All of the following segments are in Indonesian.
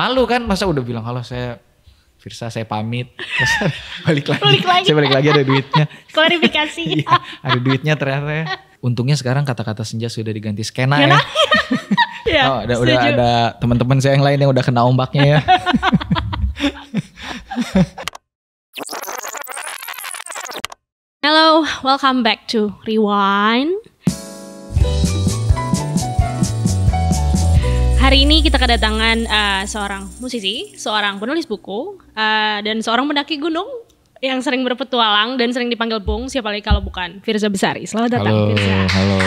malu kan masa udah bilang kalau saya Firsa saya pamit terus balik lagi. balik lagi saya balik lagi ada duitnya klarifikasi ya, ada duitnya ternyata ya. untungnya sekarang kata-kata senja sudah diganti skena ya, ya oh, ada, udah ada teman-teman saya yang lain yang udah kena ombaknya ya Hello, welcome back to Rewind. Hari ini kita kedatangan uh, seorang musisi, seorang penulis buku, uh, dan seorang pendaki gunung yang sering berpetualang dan sering dipanggil Bung. Siapa lagi kalau bukan Firza Besari. Selamat datang halo, Firza. Halo.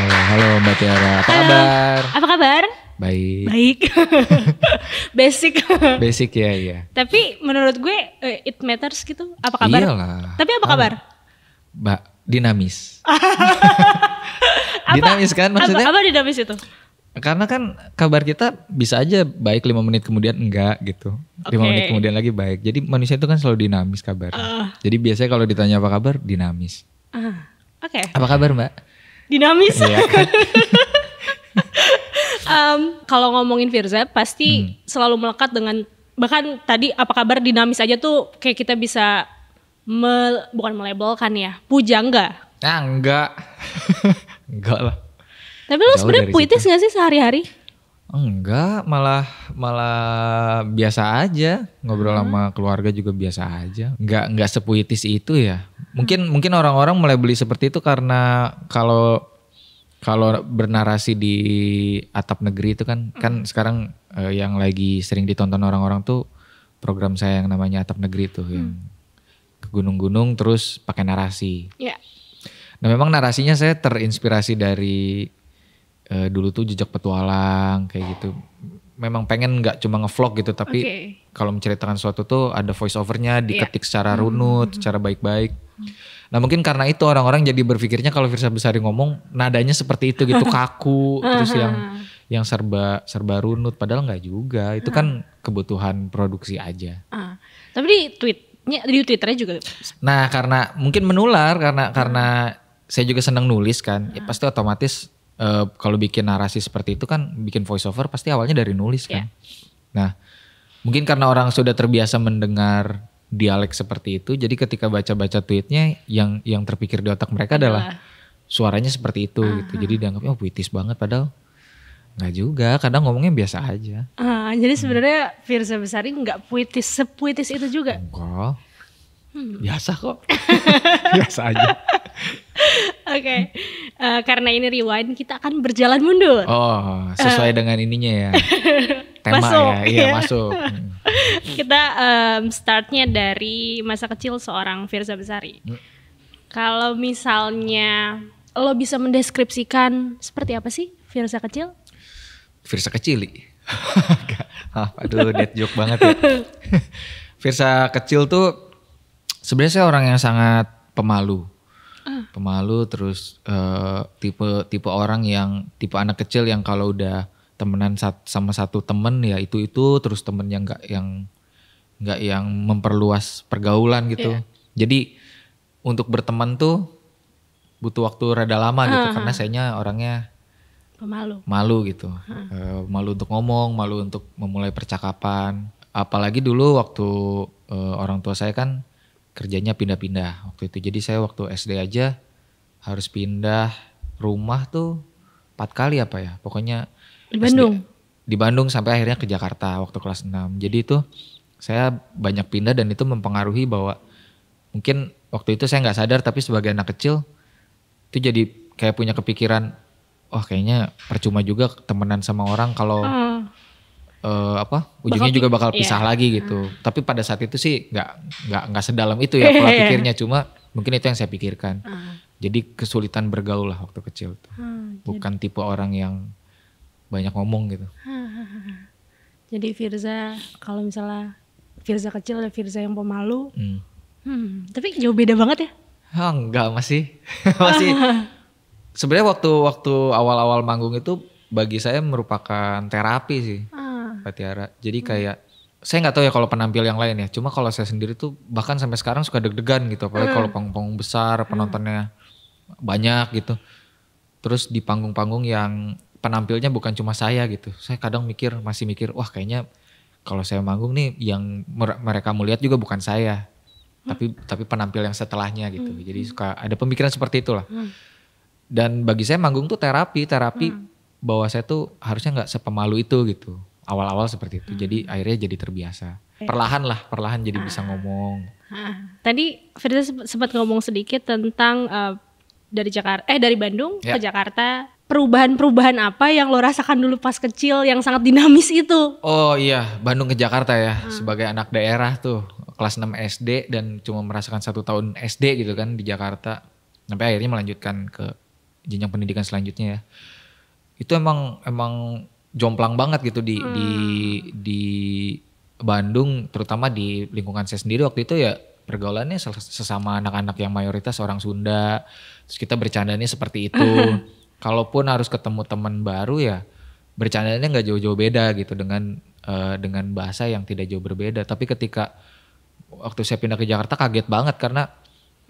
Halo, halo Mbak Tiara. Apa halo. kabar? Apa kabar? Baik. Baik. Basic. Basic ya, iya. Tapi menurut gue eh, it matters gitu. Apa kabar? Iyalah. Tapi apa kabar? Mbak, dinamis. dinamis kan maksudnya apa, apa dinamis itu karena kan kabar kita bisa aja baik lima menit kemudian enggak gitu lima okay. menit kemudian lagi baik jadi manusia itu kan selalu dinamis kabar uh. jadi biasanya kalau ditanya apa kabar dinamis uh. oke okay. apa kabar mbak dinamis ya, kan? um, kalau ngomongin Firza pasti hmm. selalu melekat dengan bahkan tadi apa kabar dinamis aja tuh kayak kita bisa me, bukan melebelkan ya puja enggak nah, enggak Enggak lah. Tapi lu sebenarnya puitis gak sih sehari-hari? Enggak, malah malah biasa aja ngobrol hmm. sama keluarga juga biasa aja. Enggak enggak sepuitis itu ya. Mungkin hmm. mungkin orang-orang mulai beli seperti itu karena kalau kalau bernarasi di atap negeri itu kan, kan hmm. kan sekarang eh, yang lagi sering ditonton orang-orang tuh program saya yang namanya atap negeri tuh hmm. yang ke gunung-gunung terus pakai narasi. Yeah. Nah memang narasinya saya terinspirasi dari uh, dulu tuh jejak petualang kayak gitu. Memang pengen nggak cuma ngevlog gitu tapi okay. kalau menceritakan suatu tuh ada voice overnya iya. diketik yeah. secara runut, mm -hmm. secara baik-baik. Nah mungkin karena itu orang-orang jadi berpikirnya kalau Firsa Besari ngomong nadanya seperti itu gitu kaku terus yang yang serba serba runut padahal nggak juga itu kan kebutuhan produksi aja. Uh, tapi di tweetnya di twitternya juga. Nah karena mungkin menular karena karena saya juga senang nulis kan, ya ah. pasti otomatis uh, kalau bikin narasi seperti itu kan bikin voiceover pasti awalnya dari nulis kan. Yeah. Nah, mungkin karena orang sudah terbiasa mendengar dialek seperti itu, jadi ketika baca-baca tweetnya yang yang terpikir di otak mereka adalah suaranya seperti itu uh-huh. gitu. Jadi dianggapnya oh puitis banget padahal nggak juga, kadang ngomongnya biasa aja. Uh, jadi sebenarnya Firza Besari nggak puitis sepuitis itu juga. Enggak Hmm. Biasa kok. Biasa aja. Oke, okay. uh, eh, karena ini rewind, kita akan berjalan mundur. Oh, sesuai uh, dengan ininya ya, tema masuk, ya, iya ya. masuk. Hmm. kita um, startnya dari masa kecil seorang Firza Besari. Hmm. Kalau misalnya lo bisa mendeskripsikan seperti apa sih Firza kecil? Firza kecil, aduh, dead joke banget ya. Firza kecil tuh sebenarnya saya orang yang sangat pemalu uh. pemalu terus uh, tipe tipe orang yang tipe anak kecil yang kalau udah temenan sat, sama satu temen ya itu itu terus temen yang nggak yang nggak yang memperluas pergaulan gitu yeah. jadi untuk berteman tuh butuh waktu rada lama uh-huh. gitu ah, karena ah. saya orangnya pemalu malu gitu uh uh, malu untuk ngomong malu untuk memulai percakapan apalagi dulu waktu uh, orang tua saya kan kerjanya pindah-pindah waktu itu. Jadi saya waktu SD aja harus pindah rumah tuh empat kali apa ya. Pokoknya di Bandung. SD, di Bandung sampai akhirnya ke Jakarta waktu kelas 6. Jadi itu saya banyak pindah dan itu mempengaruhi bahwa mungkin waktu itu saya nggak sadar tapi sebagai anak kecil itu jadi kayak punya kepikiran wah oh, kayaknya percuma juga temenan sama orang kalau uh uh, apa ujungnya bakal, juga bakal iya. pisah yeah. lagi hmm. gitu. Hmm. Tapi pada saat itu sih nggak nggak nggak sedalam itu ya iya, pola iya. pikirnya cuma mungkin itu yang saya pikirkan. Hmm. Jadi kesulitan bergaul lah waktu kecil tuh. Hmm, Bukan jadi. tipe orang yang banyak ngomong gitu. Hmm. Jadi Firza kalau misalnya Firza kecil ada Firza yang pemalu. Hmm. hmm tapi jauh beda banget ya? Oh, enggak masih masih. Sebenarnya waktu waktu awal-awal manggung itu bagi saya merupakan terapi sih. Hmm Kak Tiara. Jadi hmm. kayak saya nggak tahu ya kalau penampil yang lain ya. Cuma kalau saya sendiri tuh bahkan sampai sekarang suka deg-degan gitu. Apalagi hmm. kalau panggung-panggung besar hmm. penontonnya hmm. banyak gitu. Terus di panggung-panggung yang penampilnya bukan cuma saya gitu. Saya kadang mikir masih mikir wah kayaknya kalau saya manggung nih yang mereka mau lihat juga bukan saya hmm. tapi tapi penampil yang setelahnya gitu hmm. jadi suka ada pemikiran seperti itulah hmm. dan bagi saya manggung tuh terapi terapi hmm. bahwa saya tuh harusnya nggak sepemalu itu gitu awal-awal seperti itu. Hmm. Jadi akhirnya jadi terbiasa. Perlahan lah, perlahan jadi ah. bisa ngomong. Ah. Tadi Firza sempat ngomong sedikit tentang uh, dari Jakarta eh dari Bandung yeah. ke ya. Jakarta. Perubahan-perubahan apa yang lo rasakan dulu pas kecil yang sangat dinamis itu? Oh iya, Bandung ke Jakarta ya hmm. sebagai anak daerah tuh kelas 6 SD dan cuma merasakan satu tahun SD gitu kan di Jakarta sampai akhirnya melanjutkan ke jenjang pendidikan selanjutnya ya. Itu emang emang jomplang banget gitu di hmm. di di Bandung terutama di lingkungan saya sendiri waktu itu ya pergaulannya sesama anak-anak yang mayoritas orang Sunda terus kita bercandanya seperti itu kalaupun harus ketemu teman baru ya bercandanya nggak jauh-jauh beda gitu dengan uh, dengan bahasa yang tidak jauh berbeda tapi ketika waktu saya pindah ke Jakarta kaget banget karena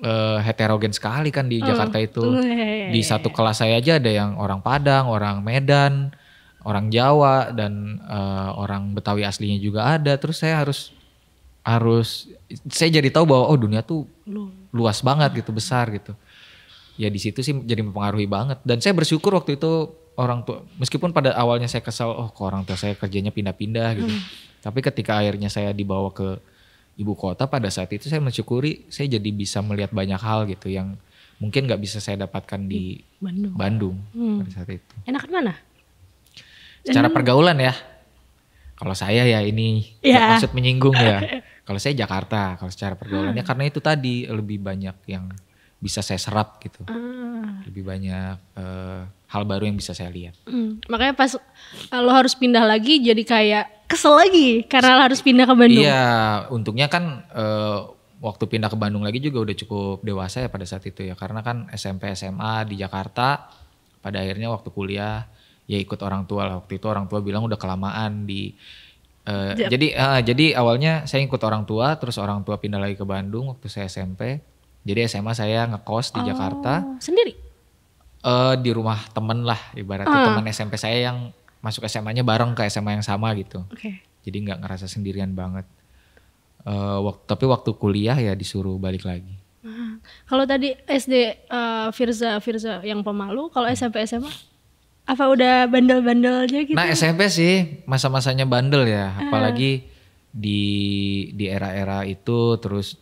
uh, heterogen sekali kan di oh, Jakarta itu iya, iya, iya, di satu kelas saya aja ada yang orang Padang orang Medan orang Jawa dan uh, orang Betawi aslinya juga ada. Terus saya harus harus saya jadi tahu bahwa oh dunia tuh luas banget gitu, besar gitu. Ya di situ sih jadi mempengaruhi banget dan saya bersyukur waktu itu orang tua meskipun pada awalnya saya kesal oh kok orang tua saya kerjanya pindah-pindah gitu. Hmm. Tapi ketika akhirnya saya dibawa ke ibu kota pada saat itu saya mensyukuri saya jadi bisa melihat banyak hal gitu yang mungkin nggak bisa saya dapatkan di Bandung, Bandung hmm. pada saat itu. Enakan mana? Secara hmm. pergaulan ya. Kalau saya ya ini yeah. maksud menyinggung ya. kalau saya Jakarta, kalau secara pergaulannya hmm. karena itu tadi lebih banyak yang bisa saya serap gitu. Hmm. Lebih banyak uh, hal baru yang bisa saya lihat. Hmm. Makanya pas kalau eh, harus pindah lagi jadi kayak kesel lagi karena harus pindah ke Bandung. Iya, untungnya kan uh, waktu pindah ke Bandung lagi juga udah cukup dewasa ya pada saat itu ya karena kan SMP SMA di Jakarta pada akhirnya waktu kuliah ya ikut orang tua lah waktu itu orang tua bilang udah kelamaan di uh, eh, yep. jadi uh, jadi awalnya saya ikut orang tua terus orang tua pindah lagi ke Bandung waktu saya SMP jadi SMA saya ngekos di oh, Jakarta sendiri uh, di rumah temen lah ibaratnya uh. Ah. teman SMP saya yang masuk SMA-nya bareng ke SMA yang sama gitu okay. jadi nggak ngerasa sendirian banget uh, waktu, tapi waktu kuliah ya disuruh balik lagi ah, kalau tadi SD uh, Firza Firza yang pemalu kalau SMP SMA apa udah bandel-bandel aja gitu? Nah SMP sih masa-masanya bandel ya, uh. apalagi di di era-era itu terus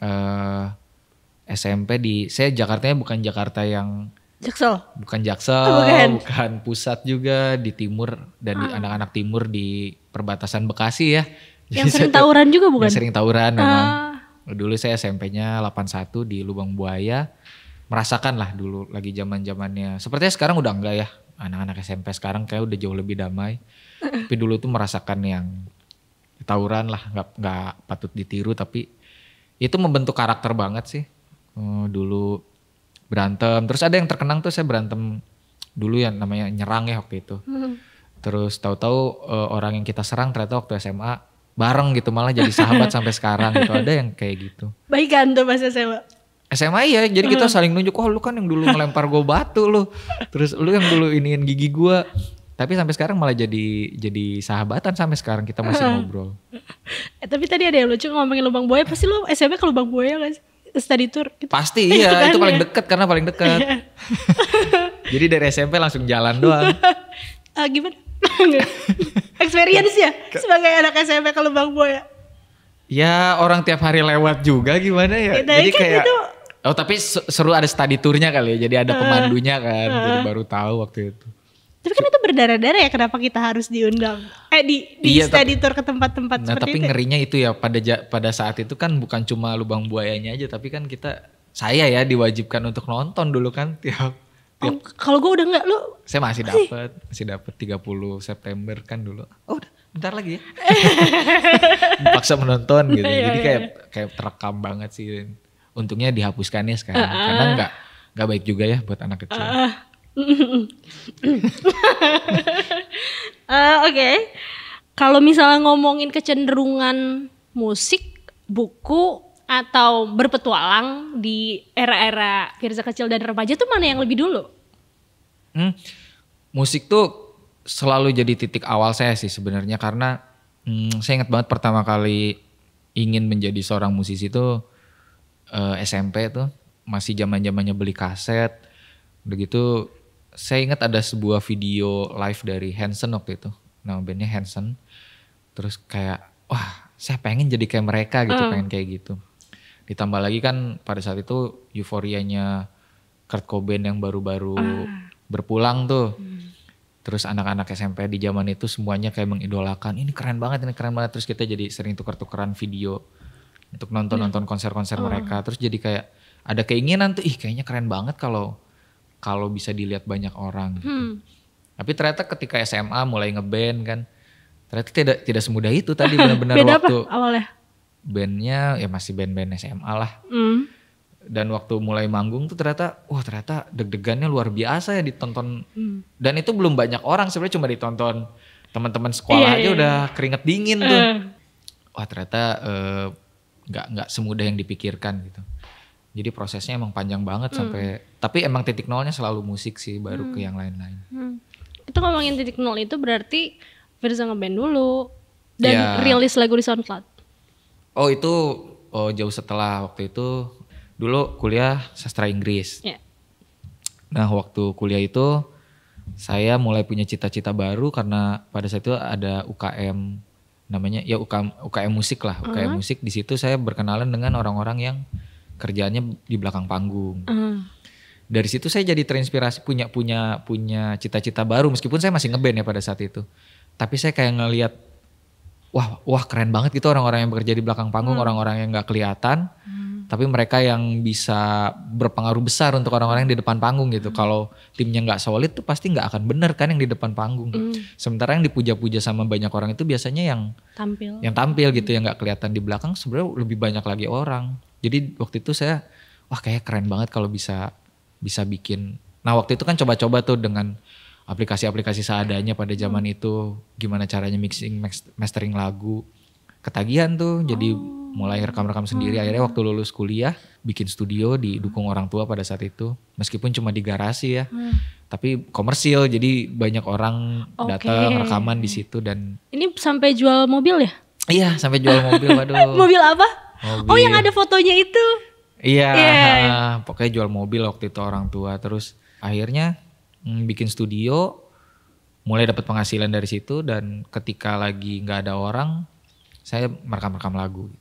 uh, eh, SMP di saya nya bukan Jakarta yang Jaksel. Bukan Jaksel, oh, bukan. bukan pusat juga di timur dan uh. anak-anak timur di perbatasan Bekasi ya. Yang sering tawuran juga bukan? Yang sering tawuran uh. memang. Dulu saya SMP-nya 81 di Lubang Buaya merasakan lah dulu lagi zaman zamannya. Sepertinya sekarang udah enggak ya anak-anak SMP sekarang kayak udah jauh lebih damai tapi dulu tuh merasakan yang tawuran lah nggak nggak patut ditiru tapi itu membentuk karakter banget sih eh, dulu berantem terus ada yang terkenang tuh saya berantem dulu yang namanya nyerang ya waktu itu hmm. terus tahu-tahu eh, orang yang kita serang ternyata waktu SMA bareng gitu malah jadi sahabat sampai sekarang gitu ada yang kayak gitu baikan tuh masa saya. SMA ya jadi kita hmm. saling nunjuk oh lu kan yang dulu ngelempar gue batu lu terus lu yang dulu iniin gigi gue tapi sampai sekarang malah jadi jadi sahabatan sampai sekarang kita masih hmm. ngobrol. Eh, tapi tadi ada yang lucu ngomongin lubang buaya, pasti lu SMP ke lubang buaya gak study tour gitu. Pasti iya, kan, itu paling ya? dekat karena paling deket. Iya. jadi dari SMP langsung jalan doang. uh, gimana? Experience ya sebagai anak SMP ke lubang buaya. Ya orang tiap hari lewat juga gimana ya. Nah, jadi kan kayak itu Oh tapi seru ada study tournya kali ya, jadi ada pemandunya kan, uh, uh. jadi baru tahu waktu itu. Tapi kan itu berdarah-darah ya kenapa kita harus diundang? Eh di, di iya, study tapi, tour ke tempat-tempat nah, seperti tapi itu. Ya? ngerinya itu ya pada pada saat itu kan bukan cuma lubang buayanya aja tapi kan kita saya ya diwajibkan untuk nonton dulu kan tiap Oh, kalau gue udah nggak lu saya masih dapat, masih dapat 30 September kan dulu. Oh, bentar lagi ya. Paksa menonton gitu. Iya, jadi kayak iya. kayak terekam banget sih untungnya dihapuskan ya sekarang uh, karena nggak nggak baik juga ya buat anak kecil. Uh, uh. uh, Oke, okay. kalau misalnya ngomongin kecenderungan musik, buku atau berpetualang di era-era Firza kecil dan remaja tuh mana yang lebih dulu? Hmm, musik tuh selalu jadi titik awal saya sih sebenarnya karena hmm, saya ingat banget pertama kali ingin menjadi seorang musisi tuh uh, eh, SMP tuh masih zaman zamannya beli kaset begitu saya ingat ada sebuah video live dari Hanson waktu itu nama bandnya Hanson terus kayak wah saya pengen jadi kayak mereka gitu uh. pengen kayak gitu ditambah lagi kan pada saat itu euforianya Kurt Cobain yang baru-baru uh. berpulang tuh hmm. terus anak-anak SMP di zaman itu semuanya kayak mengidolakan ini keren banget ini keren banget terus kita jadi sering tuker-tukeran video untuk nonton-nonton konser-konser uh. mereka. Terus jadi kayak ada keinginan tuh, ih kayaknya keren banget kalau kalau bisa dilihat banyak orang. Gitu. Hmm. Tapi ternyata ketika SMA mulai ngeband kan, ternyata tidak tidak semudah itu tadi benar-benar waktu apa awalnya? Bandnya ya masih band-band SMA lah. Hmm. Dan waktu mulai manggung tuh ternyata, wah ternyata deg-degannya luar biasa ya ditonton. Hmm. Dan itu belum banyak orang sebenarnya cuma ditonton teman-teman iya, sekolah yeah, aja yeah. Iya. udah keringet dingin tuh. Uh. Wah ternyata uh, nggak nggak semudah yang dipikirkan gitu jadi prosesnya emang panjang banget hmm. sampai tapi emang titik nolnya selalu musik sih baru hmm. ke yang lain-lain hmm. itu ngomongin titik nol itu berarti Firza ngeband dulu dan ya. rilis lagu di SoundCloud oh itu oh, jauh setelah waktu itu dulu kuliah sastra Inggris yeah. nah waktu kuliah itu saya mulai punya cita-cita baru karena pada saat itu ada UKM namanya ya UKM, UKM musik lah UKM uh-huh. Mm-hmm. musik di situ saya berkenalan dengan orang-orang yang kerjaannya di belakang panggung uh-huh. dari situ saya jadi terinspirasi punya punya punya cita-cita baru meskipun saya masih ngeband ya pada saat itu tapi saya kayak ngelihat wah wah keren banget gitu orang-orang yang bekerja di belakang panggung mm. orang-orang yang nggak kelihatan uh-huh tapi mereka yang bisa berpengaruh besar untuk orang-orang yang di depan panggung gitu. Hmm. Kalau timnya nggak solid tuh pasti nggak akan bener kan yang di depan panggung. Hmm. Sementara yang dipuja-puja sama banyak orang itu biasanya yang tampil, yang tampil gitu, hmm. yang nggak kelihatan di belakang sebenarnya lebih banyak lagi orang. Jadi waktu itu saya wah kayak keren banget kalau bisa bisa bikin. Nah waktu itu kan coba-coba tuh dengan aplikasi-aplikasi seadanya pada hmm. zaman hmm. itu, gimana caranya mixing, mastering lagu, ketagihan tuh. Oh. Jadi mulai rekam-rekam sendiri. Hmm. Akhirnya waktu lulus kuliah bikin studio didukung hmm. orang tua pada saat itu. Meskipun cuma di garasi ya. Hmm. Tapi komersil jadi banyak orang okay. datang rekaman di situ dan Ini sampai jual mobil ya? Iya, sampai jual mobil waduh. mobil apa? Mobil. Oh, yang ada fotonya itu. Iya, yeah. Iya. pokoknya jual mobil waktu itu orang tua terus akhirnya hmm, bikin studio mulai dapat penghasilan dari situ dan ketika lagi nggak ada orang saya merekam-rekam lagu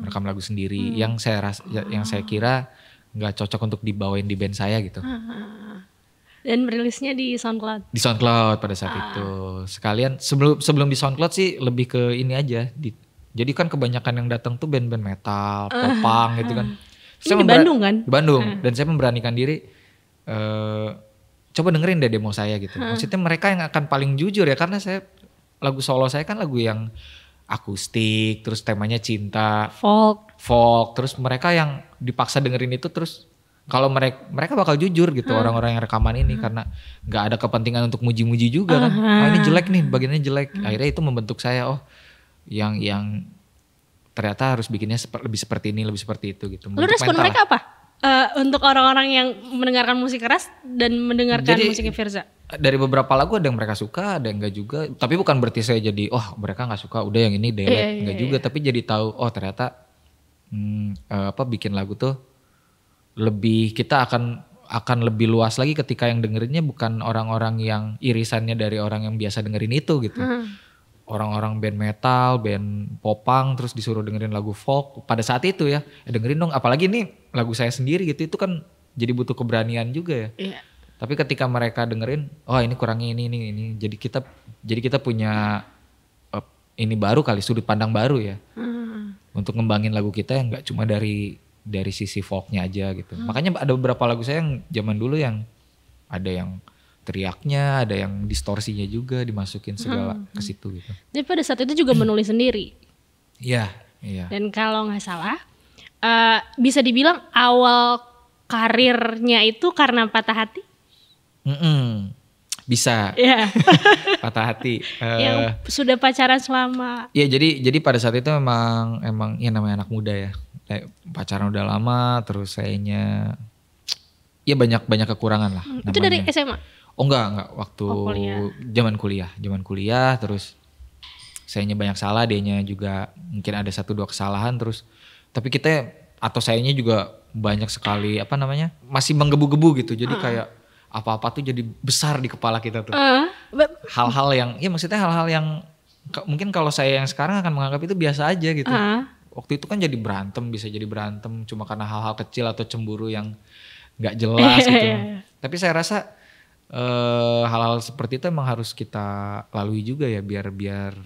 merekam lagu sendiri hmm. yang saya ras, ya, yang saya ah. kira nggak cocok untuk dibawain di band saya gitu. Ah, ah, Dan rilisnya di SoundCloud. Di SoundCloud pada saat ah. itu. Sekalian sebelum sebelum di SoundCloud sih lebih ke ini aja. Di, jadi kan kebanyakan yang datang tuh band-band metal, popang gitu kan. Ini di Bandung kan? Di Bandung. Dan saya memberanikan diri. Uh, coba dengerin deh demo saya gitu. Maksudnya mereka yang akan paling jujur ya karena saya lagu solo saya kan lagu yang akustik, terus temanya cinta, folk, folk, terus mereka yang dipaksa dengerin itu terus kalau mereka mereka bakal jujur gitu orang hmm. orang-orang yang rekaman ini hmm. karena nggak ada kepentingan untuk muji-muji juga uh-huh. kan. oh, ini jelek nih, bagiannya jelek. Hmm. Akhirnya itu membentuk saya oh yang yang ternyata harus bikinnya lebih seperti ini, lebih seperti itu gitu. Lu respon mereka apa? Uh, untuk orang-orang yang mendengarkan musik keras dan mendengarkan musik musiknya Firza dari beberapa lagu ada yang mereka suka, ada yang enggak juga. Tapi bukan berarti saya jadi, oh mereka nggak suka, udah yang ini delete, iya, yeah, enggak yeah, juga. Iya. Tapi jadi tahu, oh ternyata hmm, eh, apa bikin lagu tuh lebih kita akan akan lebih luas lagi ketika yang dengerinnya bukan orang-orang yang irisannya dari orang yang biasa dengerin itu gitu. Orang-orang hmm. band metal, band popang terus disuruh dengerin lagu folk pada saat itu ya. Eh, dengerin dong apalagi ini lagu saya sendiri gitu itu kan jadi butuh keberanian juga ya. Yeah tapi ketika mereka dengerin, oh ini kurangnya ini ini ini, jadi kita jadi kita punya eh, ini baru kali sudut pandang baru ya. Hmm. Untuk ngembangin lagu kita yang nggak cuma dari dari sisi folknya aja gitu. Hmm. Makanya ada beberapa lagu saya yang zaman dulu yang ada yang teriaknya, ada yang distorsinya juga dimasukin segala hmm. ke situ gitu. Jadi pada saat itu juga menulis sendiri. Iya, iya. Dan kalau nggak salah uh, bisa dibilang awal karirnya itu karena patah hati? Mm -mm. Bisa. Yeah. Patah hati. Uh, yang sudah pacaran selama. Iya, jadi jadi pada saat itu emang emang ya namanya anak muda ya. Pacaran udah lama terus sayanya ya banyak banyak kekurangan lah. Hmm, itu namanya. dari SMA. Oh enggak, enggak waktu oh, kuliah. zaman kuliah, zaman kuliah terus sayanya banyak salah, dianya juga mungkin ada satu dua kesalahan terus tapi kita atau sayanya juga banyak sekali apa namanya? masih menggebu-gebu gitu. Jadi uh. kayak apa-apa tuh jadi besar di kepala kita tuh. Ah. Hal-hal uh, yang ya maksudnya hal-hal yang mungkin kalau saya yang sekarang akan menganggap itu biasa aja gitu. Uh. Waktu itu kan jadi berantem bisa jadi berantem cuma karena hal-hal kecil atau cemburu yang nggak jelas gitu. Tapi saya rasa eh, hal-hal uh, seperti itu emang harus kita lalui juga ya biar biar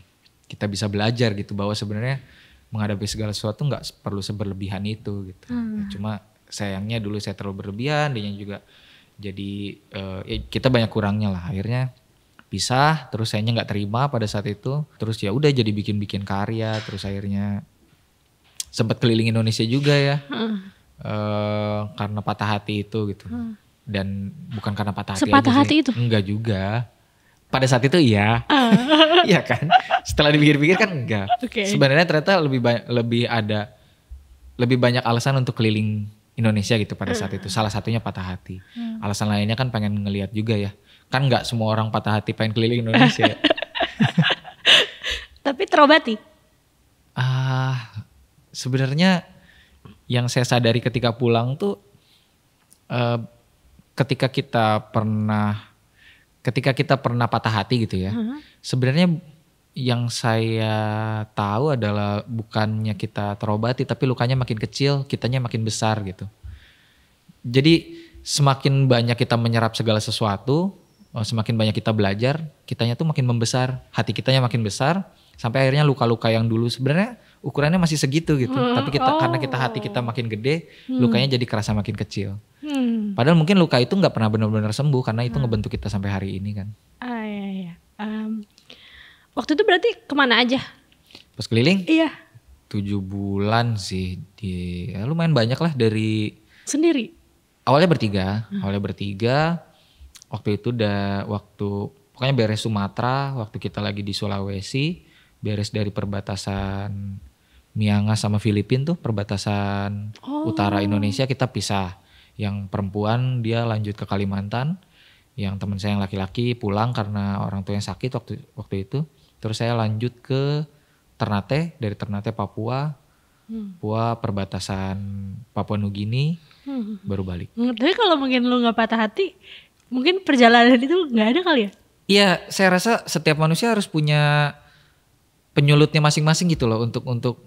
kita bisa belajar gitu bahwa sebenarnya menghadapi segala sesuatu nggak perlu seberlebihan itu gitu. Hmm. cuma sayangnya dulu saya terlalu berlebihan, dia juga jadi uh, ya kita banyak kurangnya lah akhirnya pisah terus saya nggak terima pada saat itu terus ya udah jadi bikin bikin karya terus akhirnya sempat keliling Indonesia juga ya hmm. uh, karena patah hati itu gitu hmm. dan bukan karena patah hati Sepatah hati itu enggak juga pada saat itu iya ah. iya kan setelah dipikir-pikir kan enggak okay. sebenarnya ternyata lebih lebih ada lebih banyak alasan untuk keliling Indonesia gitu pada saat itu. Salah satunya patah hati. Mm. Alasan lainnya kan pengen ngeliat juga ya. Kan nggak semua orang patah hati pengen keliling Indonesia. Tapi terobati. Ah, uh, sebenarnya yang saya sadari ketika pulang tuh uh, ketika kita pernah ketika kita pernah patah hati gitu ya. Mm-hmm. Sebenarnya yang saya tahu adalah bukannya kita terobati tapi lukanya makin kecil, kitanya makin besar gitu. Jadi semakin banyak kita menyerap segala sesuatu, eh, semakin banyak kita belajar, kitanya tuh makin membesar, hati kitanya makin besar sampai akhirnya luka-luka yang dulu sebenarnya ukurannya masih segitu gitu. Hmm, tapi kita oh. karena kita hati oh. kita makin gede, hmm. lukanya jadi kerasa makin kecil. Hmm. Padahal mungkin luka itu nggak pernah benar-benar sembuh karena itu hmm. ngebentuk kita sampai hari ini kan. Ah iya iya. Um, Waktu itu berarti kemana aja? Pas keliling? Iya. Tujuh bulan sih di ya lumayan banyak lah dari sendiri. Awalnya bertiga, hmm. awalnya bertiga. Waktu itu udah waktu pokoknya beres Sumatera, waktu kita lagi di Sulawesi, beres dari perbatasan Miangas sama Filipina tuh perbatasan oh. utara Indonesia kita pisah. Yang perempuan dia lanjut ke Kalimantan, yang teman saya yang laki-laki pulang karena orang tuanya sakit waktu waktu itu. Terus saya lanjut ke Ternate, dari Ternate Papua, hmm. Papua perbatasan Papua Nugini, hmm. baru balik. Hmm, tapi kalau mungkin lu nggak patah hati, mungkin perjalanan itu nggak ada kali ya? Iya, saya rasa setiap manusia harus punya penyulutnya masing-masing gitu loh untuk untuk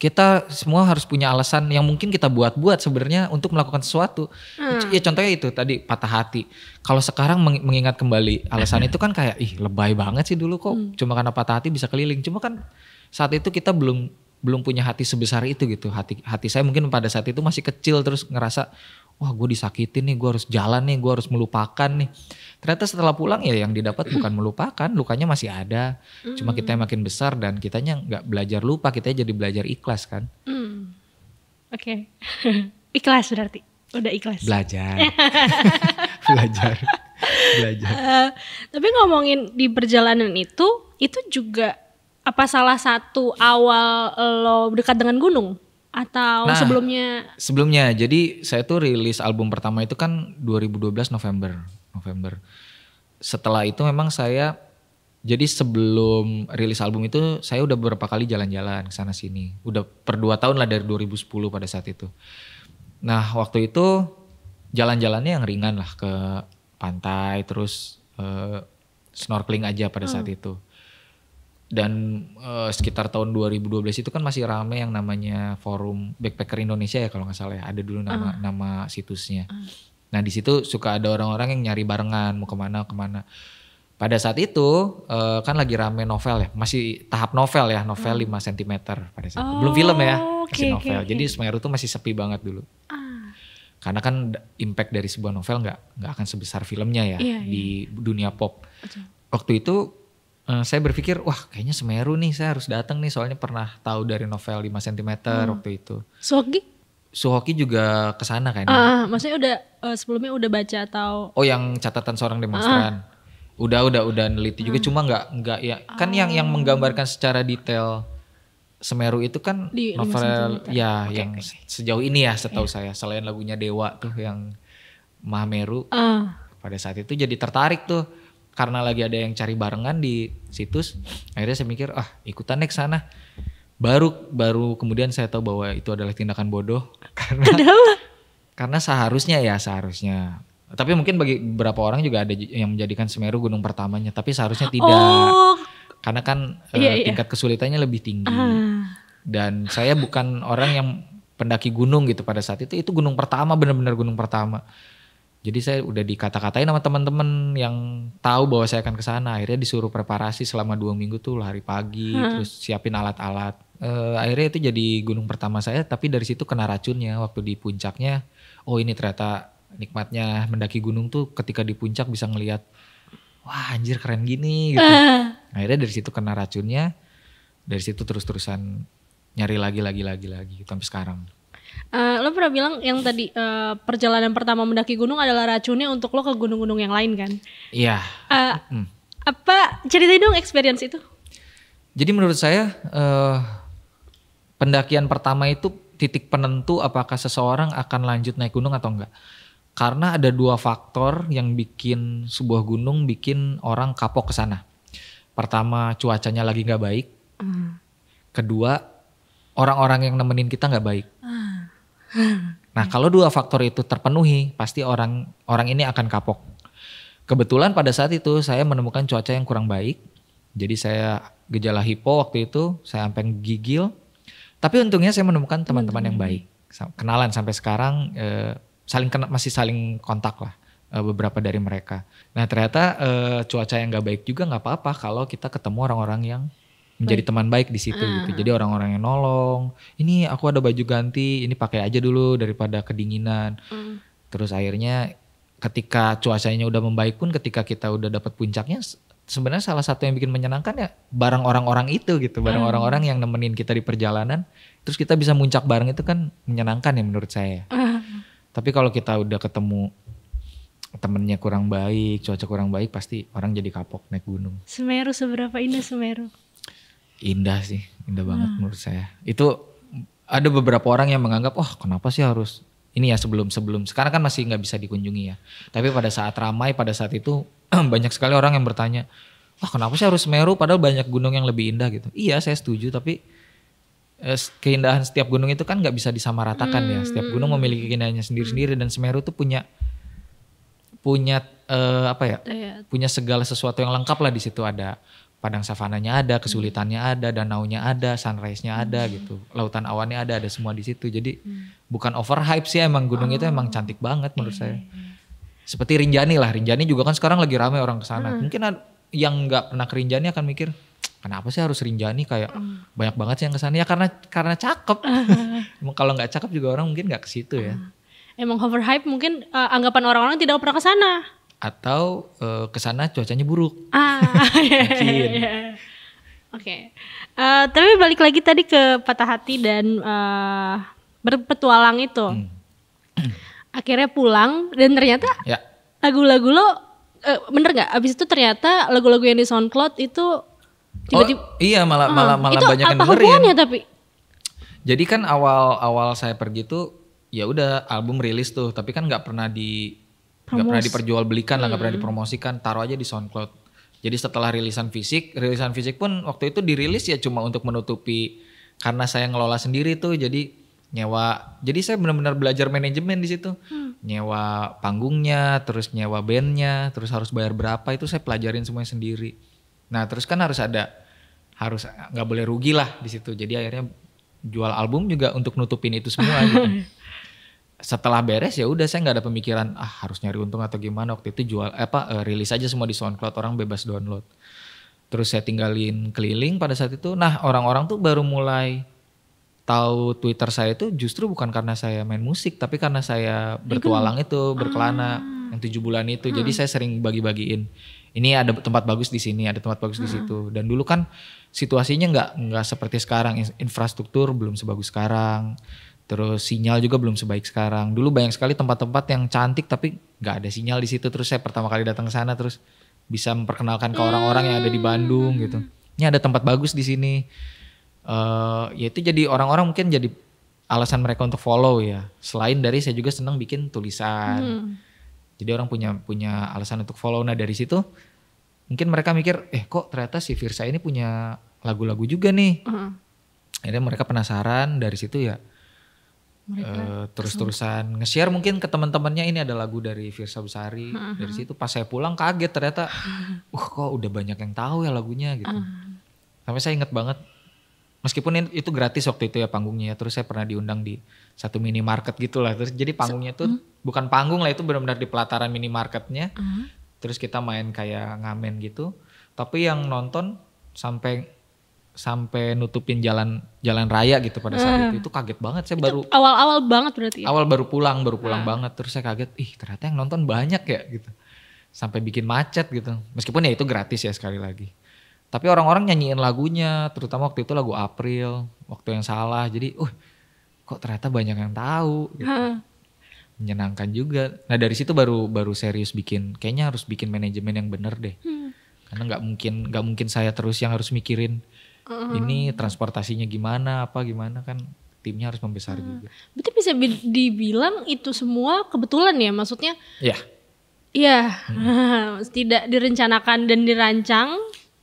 kita semua harus punya alasan yang mungkin kita buat-buat sebenarnya untuk melakukan sesuatu. Hmm. Ya contohnya itu tadi patah hati. Kalau sekarang mengingat kembali alasan itu kan kayak ih lebay banget sih dulu kok hmm. cuma karena patah hati bisa keliling. Cuma kan saat itu kita belum belum punya hati sebesar itu gitu. Hati hati saya mungkin pada saat itu masih kecil terus ngerasa wah gue disakitin nih, gue harus jalan nih, gue harus melupakan nih. Ternyata setelah pulang ya yang didapat bukan melupakan, lukanya masih ada. Mm. Cuma kita mm. makin besar dan kitanya nggak belajar lupa, kita jadi belajar ikhlas kan. Mm. Oke, okay. ikhlas berarti udah ikhlas. Belajar, belajar, belajar. Uh, tapi ngomongin di perjalanan itu, itu juga apa salah satu awal lo dekat dengan gunung? atau nah, sebelumnya sebelumnya jadi saya tuh rilis album pertama itu kan 2012 November November. Setelah itu memang saya jadi sebelum rilis album itu saya udah beberapa kali jalan-jalan ke sana sini. Udah per dua tahun lah dari 2010 pada saat itu. Nah, waktu itu jalan-jalannya yang ringan lah ke pantai terus uh, snorkeling aja pada saat hmm. itu. Dan uh, sekitar tahun 2012 itu kan masih rame yang namanya Forum Backpacker Indonesia ya kalau nggak salah ya. Ada dulu nama hmm. nama situsnya. Hmm Nah di situ suka ada orang-orang yang nyari barengan mau kemana kemana. Pada saat itu uh, kan lagi rame novel ya, masih tahap novel ya, novel hmm. 5 cm pada saat oh, itu. Belum film ya, oh, masih okay, novel. Okay, Jadi Semeru tuh masih sepi banget dulu. Ah. Karena kan impact dari sebuah novel nggak nggak akan sebesar filmnya ya yeah, di iya. dunia pop. Okay. Waktu itu uh, saya berpikir, wah kayaknya Semeru nih saya harus datang nih soalnya pernah tahu dari novel 5 cm hmm. waktu itu. Sogi? Suhoki juga ke sana kan? Ah, uh, maksudnya udah uh, sebelumnya udah baca atau Oh, yang catatan seorang demonstran. Uh. Udah, udah, udah neliti juga hmm. cuma nggak nggak ya. Kan oh. yang yang oh. menggambarkan secara detail Semeru itu kan Di novel ya okay, yang okay. sejauh ini ya setahu yeah. saya selain lagunya Dewa tuh yang Mahameru. Uh. Pada saat itu jadi tertarik tuh karena lagi ada yang cari barengan di situs akhirnya saya mikir ah ikutan next sana baru baru kemudian saya tahu bahwa itu adalah tindakan bodoh karena Kenapa? karena seharusnya ya seharusnya tapi mungkin bagi beberapa orang juga ada yang menjadikan Semeru gunung pertamanya tapi seharusnya tidak oh. karena kan eh, iya, uh, tingkat kesulitannya lebih tinggi uh. dan saya bukan orang yang pendaki gunung gitu pada saat itu itu gunung pertama benar-benar gunung pertama jadi saya udah dikata-katain sama teman-teman yang tahu bahwa saya akan ke sana akhirnya disuruh preparasi selama dua minggu tuh hari pagi uh. terus siapin alat-alat uh, akhirnya itu jadi gunung pertama saya tapi dari situ kena racunnya waktu di puncaknya oh ini ternyata nikmatnya mendaki gunung tuh ketika di puncak bisa ngelihat wah anjir keren gini gitu uh. akhirnya dari situ kena racunnya dari situ terus-terusan nyari lagi lagi lagi lagi gitu, sampai sekarang Uh, lo pernah bilang yang tadi uh, perjalanan pertama mendaki gunung adalah racunnya untuk lo ke gunung-gunung yang lain kan? Iya. Uh, hmm. Apa ceritain dong experience itu? Jadi menurut saya uh, pendakian pertama itu titik penentu apakah seseorang akan lanjut naik gunung atau enggak. Karena ada dua faktor yang bikin sebuah gunung bikin orang kapok ke sana. Pertama cuacanya lagi nggak baik. Mm. Kedua orang-orang yang nemenin kita nggak baik. Hmm. Nah kalau dua faktor itu terpenuhi pasti orang orang ini akan kapok. Kebetulan pada saat itu saya menemukan cuaca yang kurang baik. Jadi saya gejala hipo waktu itu saya sampai gigil tapi untungnya saya menemukan teman-teman yang hmm. baik, kenalan sampai sekarang eh, saling kena, masih saling kontak lah eh, beberapa dari mereka. Nah ternyata eh, cuaca yang gak baik juga nggak apa-apa kalau kita ketemu orang-orang yang menjadi baik. teman baik di situ uh. gitu. Ah. Jadi orang-orang yang nolong, ini aku ada baju ganti, ini pakai aja dulu daripada kedinginan. Uh. Terus akhirnya ketika cuacanya udah membaik pun ketika kita udah dapat puncaknya sebenarnya salah satu yang bikin menyenangkan ya bareng orang-orang itu gitu bareng hmm. orang-orang yang nemenin kita di perjalanan terus kita bisa muncak bareng itu kan menyenangkan ya menurut saya hmm. tapi kalau kita udah ketemu temennya kurang baik cuaca kurang baik pasti orang jadi kapok naik gunung Semeru seberapa indah Semeru indah sih indah banget hmm. menurut saya itu ada beberapa orang yang menganggap wah oh, kenapa sih harus ini ya sebelum sebelum sekarang kan masih nggak bisa dikunjungi ya tapi pada saat ramai pada saat itu banyak sekali orang yang bertanya wah kenapa sih harus Semeru padahal banyak gunung yang lebih indah gitu iya saya setuju tapi eh, keindahan setiap gunung itu kan nggak bisa disamaratakan hmm. ya setiap gunung hmm. memiliki keindahannya sendiri-sendiri hmm. dan Semeru tuh punya punya uh, apa ya punya segala sesuatu yang lengkap lah di situ ada padang savananya ada, kesulitannya hmm. ada, danaunya ada, sunrise-nya hmm. ada gitu. Lautan awannya ada, ada semua di situ. Jadi hmm. bukan hype sih emang gunung oh. itu emang oh. cantik banget menurut iya, saya. Iya, iya. Seperti Rinjani lah, Rinjani juga kan sekarang lagi ramai orang ke sana. Hmm. Mungkin yang nggak pernah ke Rinjani akan mikir, kenapa sih harus Rinjani kayak hmm. banyak banget sih yang ke sana ya karena karena cakep. emang kalau nggak cakep juga orang mungkin nggak ke situ ya. Ah. Emang over hype? mungkin uh, anggapan orang-orang tidak pernah ke sana atau uh, sana cuacanya buruk. Ah, Iya. iya, iya. Oke. Okay. Uh, eh, tapi balik lagi tadi ke patah hati dan uh, berpetualang itu. Hmm. Akhirnya pulang dan ternyata ya. lagu-lagu lo uh, bener nggak? Abis itu ternyata lagu-lagu yang di SoundCloud itu tiba-tiba oh, iya malah uh, malah malah itu banyak apa yang dengerin. tapi? Jadi kan awal awal saya pergi tuh ya udah album rilis tuh, tapi kan nggak pernah di Gak pernah diperjualbelikan lah nggak hmm. pernah dipromosikan taruh aja di SoundCloud jadi setelah rilisan fisik rilisan fisik pun waktu itu dirilis ya cuma untuk menutupi karena saya ngelola sendiri tuh jadi nyewa jadi saya benar-benar belajar manajemen di situ hmm. nyewa panggungnya terus nyewa bandnya terus harus bayar berapa itu saya pelajarin semuanya sendiri nah terus kan harus ada harus nggak boleh rugi lah di situ jadi akhirnya jual album juga untuk nutupin itu semua gitu setelah beres ya udah saya nggak ada pemikiran ah harus nyari untung atau gimana waktu itu jual eh, apa uh, rilis aja semua di SoundCloud orang bebas download terus saya tinggalin keliling pada saat itu nah orang-orang tuh baru mulai tahu Twitter saya itu justru bukan karena saya main musik tapi karena saya bertualang itu berkelana ah. yang tujuh bulan itu hmm. jadi saya sering bagi-bagiin ini ada tempat bagus di sini ada tempat bagus hmm. di situ dan dulu kan situasinya nggak nggak seperti sekarang infrastruktur belum sebagus sekarang Terus sinyal juga belum sebaik sekarang. Dulu banyak sekali tempat-tempat yang cantik tapi nggak ada sinyal di situ. Terus saya pertama kali datang ke sana terus bisa memperkenalkan ke orang-orang yang ada di Bandung gitu. Ini ada tempat bagus di sini. Uh, ya itu jadi orang-orang mungkin jadi alasan mereka untuk follow ya. Selain dari saya juga senang bikin tulisan. Hmm. Jadi orang punya punya alasan untuk follow. Nah dari situ mungkin mereka mikir, eh kok ternyata si Virsa ini punya lagu-lagu juga nih. -huh. Hmm. Akhirnya mereka penasaran dari situ ya mereka eh, terus-terusan nge-share mungkin ke teman-temannya ini ada lagu dari Virsa Besari uh-huh. dari situ pas saya pulang kaget ternyata uh kok udah banyak yang tahu ya lagunya gitu uh-huh. sampai saya inget banget meskipun itu gratis waktu itu ya panggungnya ya, terus saya pernah diundang di satu minimarket gitu lah. terus jadi panggungnya tuh uh bukan panggung lah itu benar-benar di pelataran minimarketnya uh-huh. terus kita main kayak ngamen gitu tapi yang nonton sampai sampai nutupin jalan jalan raya gitu pada saat uh, itu itu kaget banget saya baru awal-awal banget berarti ya? awal baru pulang baru pulang uh. banget terus saya kaget ih ternyata yang nonton banyak ya gitu sampai bikin macet gitu meskipun ya itu gratis ya sekali lagi tapi orang-orang nyanyiin lagunya terutama waktu itu lagu April waktu yang salah jadi uh kok ternyata banyak yang tahu gitu. Uh. menyenangkan juga nah dari situ baru baru serius bikin kayaknya harus bikin manajemen yang bener deh hmm. karena nggak mungkin nggak mungkin saya terus yang harus mikirin ini transportasinya gimana apa gimana kan timnya harus membesar uh juga. Berarti bisa dibilang itu semua kebetulan ya maksudnya? Iya. Iya, hmm. tidak direncanakan dan dirancang.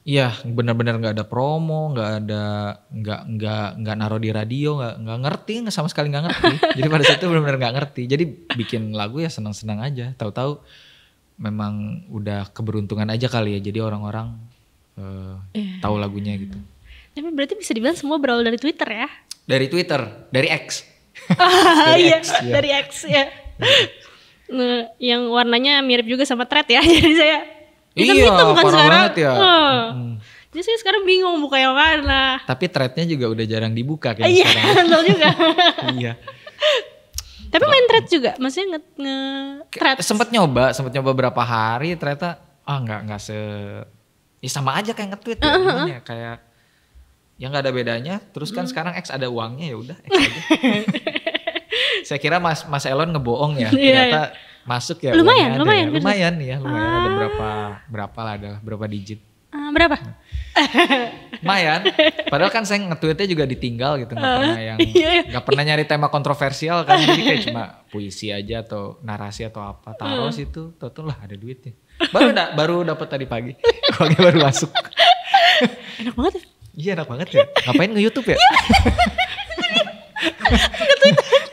Iya, benar-benar nggak ada promo, nggak ada nggak nggak nggak naruh di radio, nggak nggak ngerti, nggak sama sekali nggak ngerti. Jadi pada saat itu benar-benar nggak ngerti. Jadi bikin lagu ya senang-senang aja. Tahu-tahu memang udah keberuntungan aja kali ya. Jadi orang-orang uh, eh, yeah. tahu lagunya gitu. Tapi berarti bisa dibilang semua berawal dari Twitter ya? Dari Twitter, dari X. Ah, dari iya, X, ya. dari X ya. nah, yang warnanya mirip juga sama thread ya. Jadi saya hitam iya, hitam kan sekarang. Ya. Oh. Hmm. Jadi saya sekarang bingung buka yang mana. Tapi threadnya juga udah jarang dibuka kayak Iya, betul juga. iya. Tapi main thread juga, maksudnya nge, nge thread. Sempet nyoba, sempet nyoba beberapa hari ternyata ah nggak nggak se ya sama aja kayak nge-tweet uh ya, -huh. Ya, kayak ya nggak ada bedanya. Terus kan hmm. sekarang X ada uangnya ya udah. Saya kira Mas Mas Elon ngebohong ya. Iya, Ternyata iya. masuk ya lumayan ya. lumayan ya. lumayan ya lumayan ah. ada berapa berapa lah ada berapa digit Uh, berapa nah. lumayan padahal kan saya nge-tweetnya juga ditinggal gitu nggak ah. pernah yang iya, nggak pernah nyari tema kontroversial kan jadi kayak cuma puisi aja atau narasi atau apa taruh uh. situ tuh lah ada duitnya baru da baru dapat tadi pagi uangnya baru masuk enak banget ya. Iya enak banget ya. Ngapain nge YouTube ya? Iya.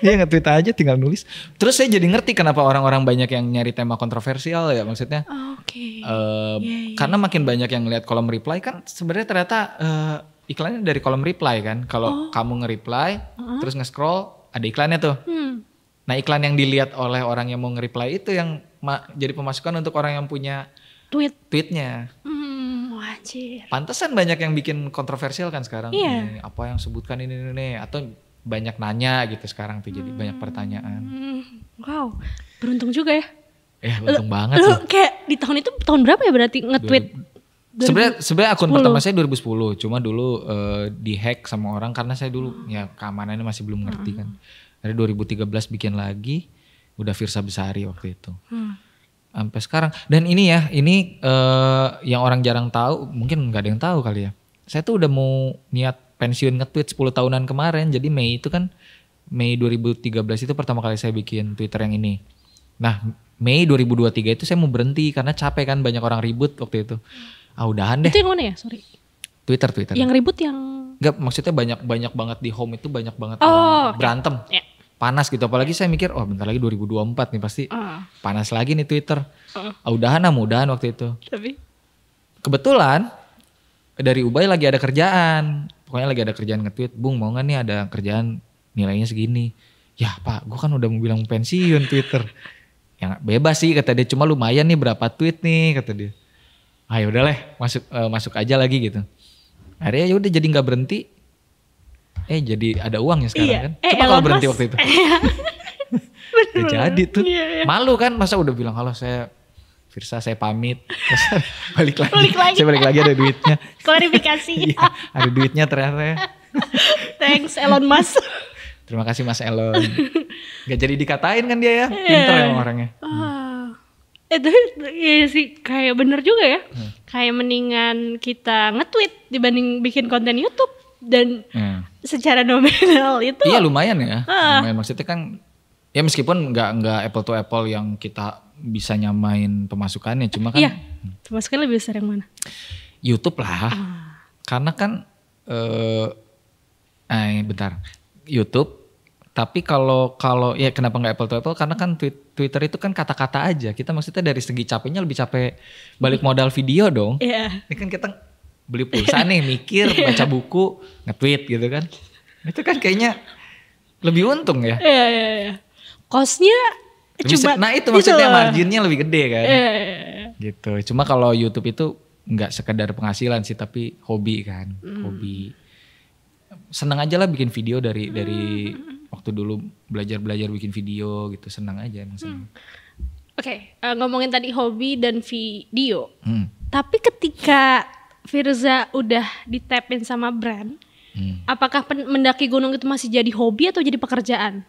iya nge-tweet aja tinggal nulis. Terus saya jadi ngerti kenapa orang-orang banyak yang nyari tema kontroversial ya maksudnya. Oke. Okay. Uh, eh, yeah, yeah. Karena makin banyak yang ngeliat kolom reply kan sebenarnya ternyata uh, iklannya dari kolom reply kan. Kalau oh. kamu nge-reply uh-huh. terus nge-scroll ada iklannya tuh. Hmm. Nah iklan yang dilihat oleh orang yang mau nge-reply itu yang jadi pemasukan untuk orang yang punya tweet tweetnya. Hmm Anjir. Pantesan banyak yang bikin kontroversial kan sekarang. Iya. Ini, apa yang sebutkan ini, ini, ini atau banyak nanya gitu sekarang tuh jadi hmm. banyak pertanyaan. Wow, beruntung juga ya. Eh, beruntung banget. Lu kayak di tahun itu tahun berapa ya berarti nge-tweet? Sebenarnya sebenarnya akun pertama saya 2010, cuma dulu uh, dihack sama orang karena saya dulu hmm. ya keamanannya masih belum ngerti hmm. kan. Dari 2013 bikin lagi, udah Firsa Besari waktu itu. Hmm sampai sekarang. Dan ini ya, ini uh, yang orang jarang tahu, mungkin nggak ada yang tahu kali ya. Saya tuh udah mau niat pensiun nge-tweet 10 tahunan kemarin. Jadi Mei itu kan Mei 2013 itu pertama kali saya bikin Twitter yang ini. Nah, Mei 2023 itu saya mau berhenti karena capek kan banyak orang ribut waktu itu. Ah udahan deh. Itu yang mana ya? Sorry. Twitter, Twitter. Yang ribut yang Enggak, maksudnya banyak banyak banget di home itu banyak banget oh, orang okay. berantem. Yeah panas gitu apalagi saya mikir oh, bentar lagi 2024 nih pasti uh. panas lagi nih Twitter uh. Oh, udahan lah mudahan waktu itu tapi kebetulan dari Ubay lagi ada kerjaan pokoknya lagi ada kerjaan nge-tweet Bung mau gak nih ada kerjaan nilainya segini ya Pak gua kan udah mau bilang pensiun Twitter yang bebas sih kata dia cuma lumayan nih berapa tweet nih kata dia ah ya udah leh masuk uh, masuk aja lagi gitu akhirnya ya udah jadi nggak berhenti eh jadi ada uang ya sekarang iya. kan. Eh, kalau berhenti waktu itu. Iya. ya jadi tuh. Iya, iya. Malu kan masa udah bilang kalau saya Firsa saya pamit. balik lagi. Balik lagi. saya balik lagi ada duitnya. Klarifikasi. ya, ada duitnya ternyata ya. Thanks Elon Musk. Terima kasih Mas Elon. nggak jadi dikatain kan dia ya. Iya. pintar yeah. emang orangnya. Itu Oh. Ah. Eh, iya sih kayak bener juga ya. Hmm. Kayak mendingan kita nge-tweet dibanding bikin konten Youtube dan hmm. secara nominal itu iya lumayan ya ah. lumayan maksudnya kan ya meskipun nggak nggak apple to apple yang kita bisa nyamain pemasukannya cuma kan iya. pemasukan lebih besar yang mana YouTube lah ah. karena kan eh, eh bentar YouTube tapi kalau kalau ya kenapa nggak apple to apple karena kan Twitter itu kan kata-kata aja kita maksudnya dari segi capeknya lebih capek balik modal video dong. Iya. Yeah. Ini kan kita beli pulsa nih mikir iya. baca buku nge-tweet gitu kan itu kan kayaknya lebih untung ya iya iya iya kosnya cuma nah itu gitu maksudnya gitu marginnya lebih gede kan iya, iya, iya. gitu cuma kalau YouTube itu nggak sekedar penghasilan sih tapi hobi kan mm. hobi seneng aja lah bikin video dari mm. dari hmm. waktu dulu belajar belajar bikin video gitu seneng aja emang hmm. oke okay, uh, eh, ngomongin tadi hobi dan video mm. tapi ketika Firza udah ditepin sama brand, hmm. apakah mendaki gunung itu masih jadi hobi atau jadi pekerjaan?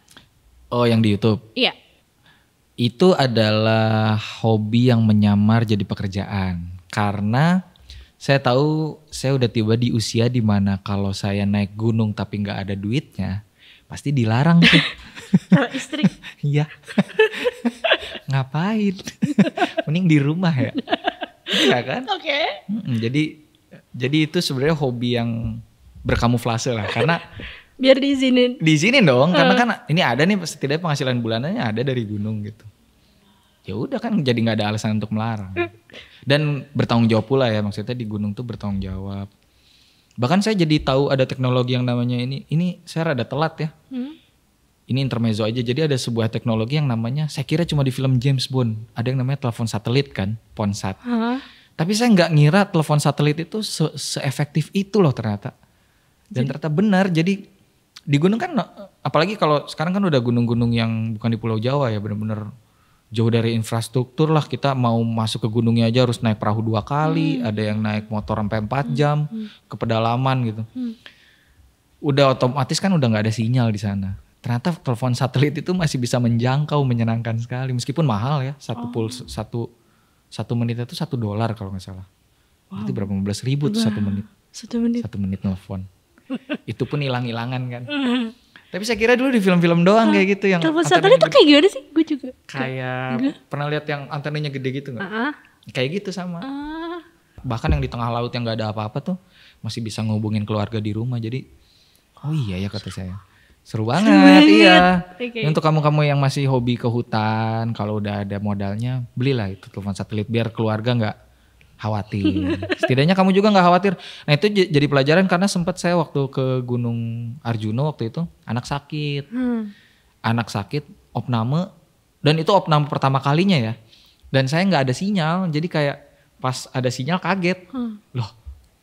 Oh, yang di YouTube? Iya. Itu adalah hobi yang menyamar jadi pekerjaan karena saya tahu saya udah tiba di usia dimana kalau saya naik gunung tapi nggak ada duitnya pasti dilarang tuh. Sama istri. Iya. Ngapain? Mending di rumah ya. Iya kan? Oke. Okay. Jadi jadi itu sebenarnya hobi yang berkamuflase lah karena biar diizinin. Diizinin dong karena kan ini ada nih setidaknya penghasilan bulanannya ada dari gunung gitu. Ya udah kan jadi nggak ada alasan untuk melarang. Dan bertanggung jawab pula ya maksudnya di gunung tuh bertanggung jawab. Bahkan saya jadi tahu ada teknologi yang namanya ini ini saya rada telat ya. Hmm? Ini intermezzo aja. Jadi ada sebuah teknologi yang namanya saya kira cuma di film James Bond, ada yang namanya telepon satelit kan, Ponsat. Huh? Tapi saya nggak ngira telepon satelit itu se seefektif itu loh ternyata. Dan jadi, ternyata benar. Jadi di gunung kan apalagi kalau sekarang kan udah gunung-gunung yang bukan di Pulau Jawa ya benar-benar jauh dari infrastruktur lah kita mau masuk ke gunungnya aja harus naik perahu dua kali, hmm. ada yang naik motor sampai empat hmm, jam hmm. ke pedalaman gitu. Hmm. Udah otomatis kan udah nggak ada sinyal di sana. Ternyata telepon satelit itu masih bisa menjangkau menyenangkan sekali meskipun mahal ya satu oh. pul satu satu menit itu satu dolar kalau nggak salah. Wow. Itu berapa belas ribu tuh satu menit. Satu menit. Satu menit nelfon. itu pun hilang-hilangan kan. Tapi saya kira dulu di film-film doang kayak gitu yang telepon satelit itu kayak gimana sih? Gue juga. Kayak pernah lihat yang antenanya gede gitu nggak? uh ah, -huh. Ah. Kayak gitu sama. Uh. Bahkan yang di tengah laut yang nggak ada apa-apa tuh masih bisa ngehubungin keluarga di rumah. Jadi oh iya ya kata saya. Seru banget, Seru banget. iya. Okay. Untuk kamu-kamu yang masih hobi ke hutan, kalau udah ada modalnya, belilah itu telepon satelit biar keluarga nggak khawatir. Setidaknya kamu juga nggak khawatir. Nah itu jadi pelajaran karena sempat saya waktu ke Gunung Arjuna waktu itu anak sakit, hmm. anak sakit opname dan itu opname pertama kalinya ya. Dan saya nggak ada sinyal, jadi kayak pas ada sinyal kaget, hmm. loh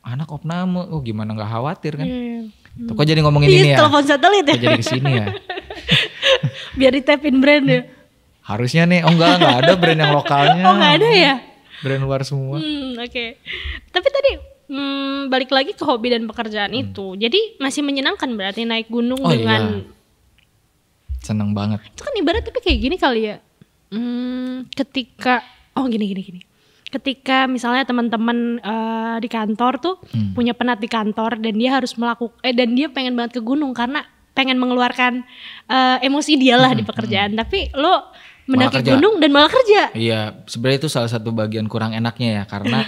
anak opname, oh gimana nggak khawatir kan? yeah. Iya. Tuh kok jadi ngomongin Ih, iya, ini ya? telepon satelit ya? Kok jadi kesini ya? Biar ditepin brand ya? Harusnya nih, oh enggak, enggak ada brand yang lokalnya. Oh enggak ada ya? Brand luar semua. Hmm, oke. Okay. Tapi tadi hmm, balik lagi ke hobi dan pekerjaan hmm. itu. Jadi masih menyenangkan berarti naik gunung oh, dengan... Iya. Seneng banget. Itu kan ibarat tapi kayak gini kali ya. Hmm, ketika, oh gini gini gini ketika misalnya teman-teman uh, di kantor tuh hmm. punya penat di kantor dan dia harus melakukan eh dan dia pengen banget ke gunung karena pengen mengeluarkan uh, emosi dialah hmm, di hmm, pekerjaan hmm. tapi lo mendaki gunung dan malah kerja iya sebenarnya itu salah satu bagian kurang enaknya ya karena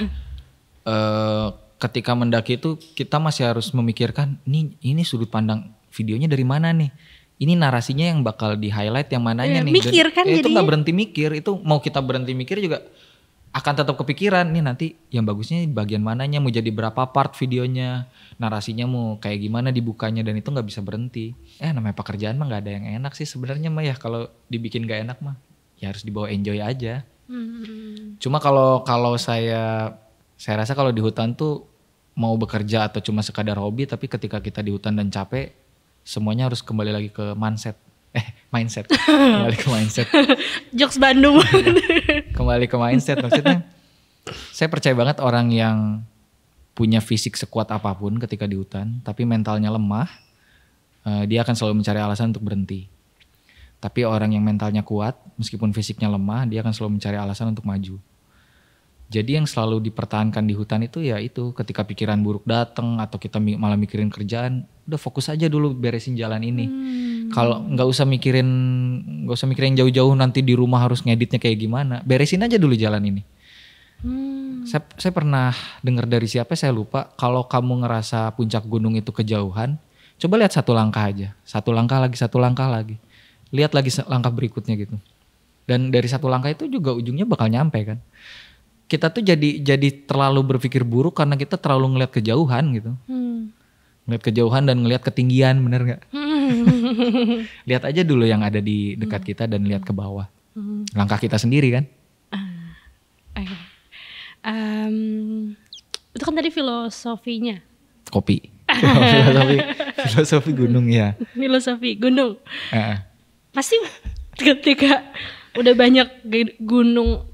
uh, ketika mendaki itu kita masih harus memikirkan ini ini sudut pandang videonya dari mana nih ini narasinya yang bakal di highlight yang mananya ya, nih mikir kan eh, itu nggak berhenti mikir itu mau kita berhenti mikir juga akan tetap kepikiran nih nanti yang bagusnya bagian mananya mau jadi berapa part videonya narasinya mau kayak gimana dibukanya dan itu nggak bisa berhenti eh namanya pekerjaan mah nggak ada yang enak sih sebenarnya mah ya kalau dibikin gak enak mah ya harus dibawa enjoy aja hmm. cuma kalau kalau saya saya rasa kalau di hutan tuh mau bekerja atau cuma sekadar hobi tapi ketika kita di hutan dan capek semuanya harus kembali lagi ke mindset eh mindset kembali ke mindset jokes Bandung iya, kembali ke mindset maksudnya saya percaya banget orang yang punya fisik sekuat apapun ketika di hutan tapi mentalnya lemah uh, dia akan selalu mencari alasan untuk berhenti tapi orang yang mentalnya kuat meskipun fisiknya lemah dia akan selalu mencari alasan untuk maju jadi yang selalu dipertahankan di hutan itu ya itu ketika pikiran buruk datang atau kita malah mikirin kerjaan, udah fokus aja dulu beresin jalan ini. Hmm. Kalau nggak usah mikirin nggak usah mikirin jauh-jauh nanti di rumah harus ngeditnya kayak gimana, beresin aja dulu jalan ini. Hmm. Saya, saya pernah dengar dari siapa saya lupa. Kalau kamu ngerasa puncak gunung itu kejauhan, coba lihat satu langkah aja, satu langkah lagi, satu langkah lagi, lihat lagi langkah berikutnya gitu. Dan dari satu langkah itu juga ujungnya bakal nyampe kan kita tuh jadi jadi terlalu berpikir buruk karena kita terlalu ngelihat kejauhan gitu. Hmm. Ngelihat kejauhan dan ngelihat ketinggian, bener nggak? Hmm. lihat aja dulu yang ada di dekat hmm. kita dan lihat ke bawah. Hmm. Langkah kita sendiri kan? um, itu kan tadi filosofinya. Kopi. filosofi, filosofi gunung ya. Filosofi gunung. Uh. Pasti ketika udah banyak gunung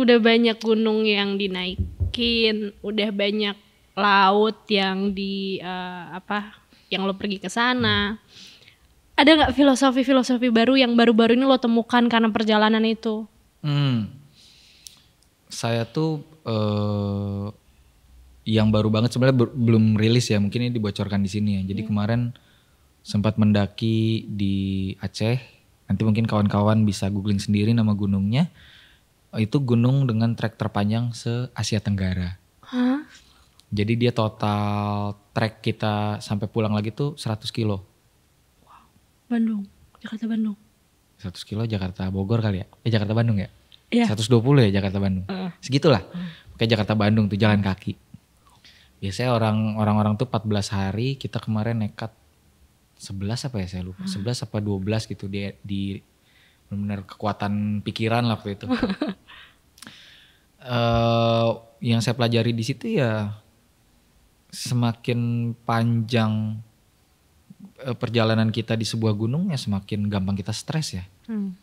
udah banyak gunung yang dinaikin, udah banyak laut yang di uh, apa yang lo pergi ke sana. Ada nggak filosofi-filosofi baru yang baru-baru ini lo temukan karena perjalanan itu? Hmm. Saya tuh uh, yang baru banget sebenarnya belum rilis ya, mungkin ini dibocorkan di sini ya. Jadi hmm. kemarin sempat mendaki di Aceh. Nanti mungkin kawan-kawan bisa googling sendiri nama gunungnya itu gunung dengan trek terpanjang se Asia Tenggara. Huh? Jadi dia total trek kita sampai pulang lagi tuh 100 kilo. Wow. Bandung, Jakarta Bandung. 100 kilo Jakarta Bogor kali ya? Eh Jakarta Bandung ya? Yeah. Iya. 120 ya Jakarta Bandung. Uh. Segitulah. Uh. Kayak Jakarta Bandung tuh jalan kaki. Biasanya orang orang-orang tuh 14 hari, kita kemarin nekat 11 apa ya saya lupa. Uh. 11 apa 12 gitu di di benar-benar kekuatan pikiran lah waktu itu. uh, yang saya pelajari di situ ya semakin panjang eh, perjalanan kita di sebuah gunung ya semakin gampang kita stres ya. Hmm.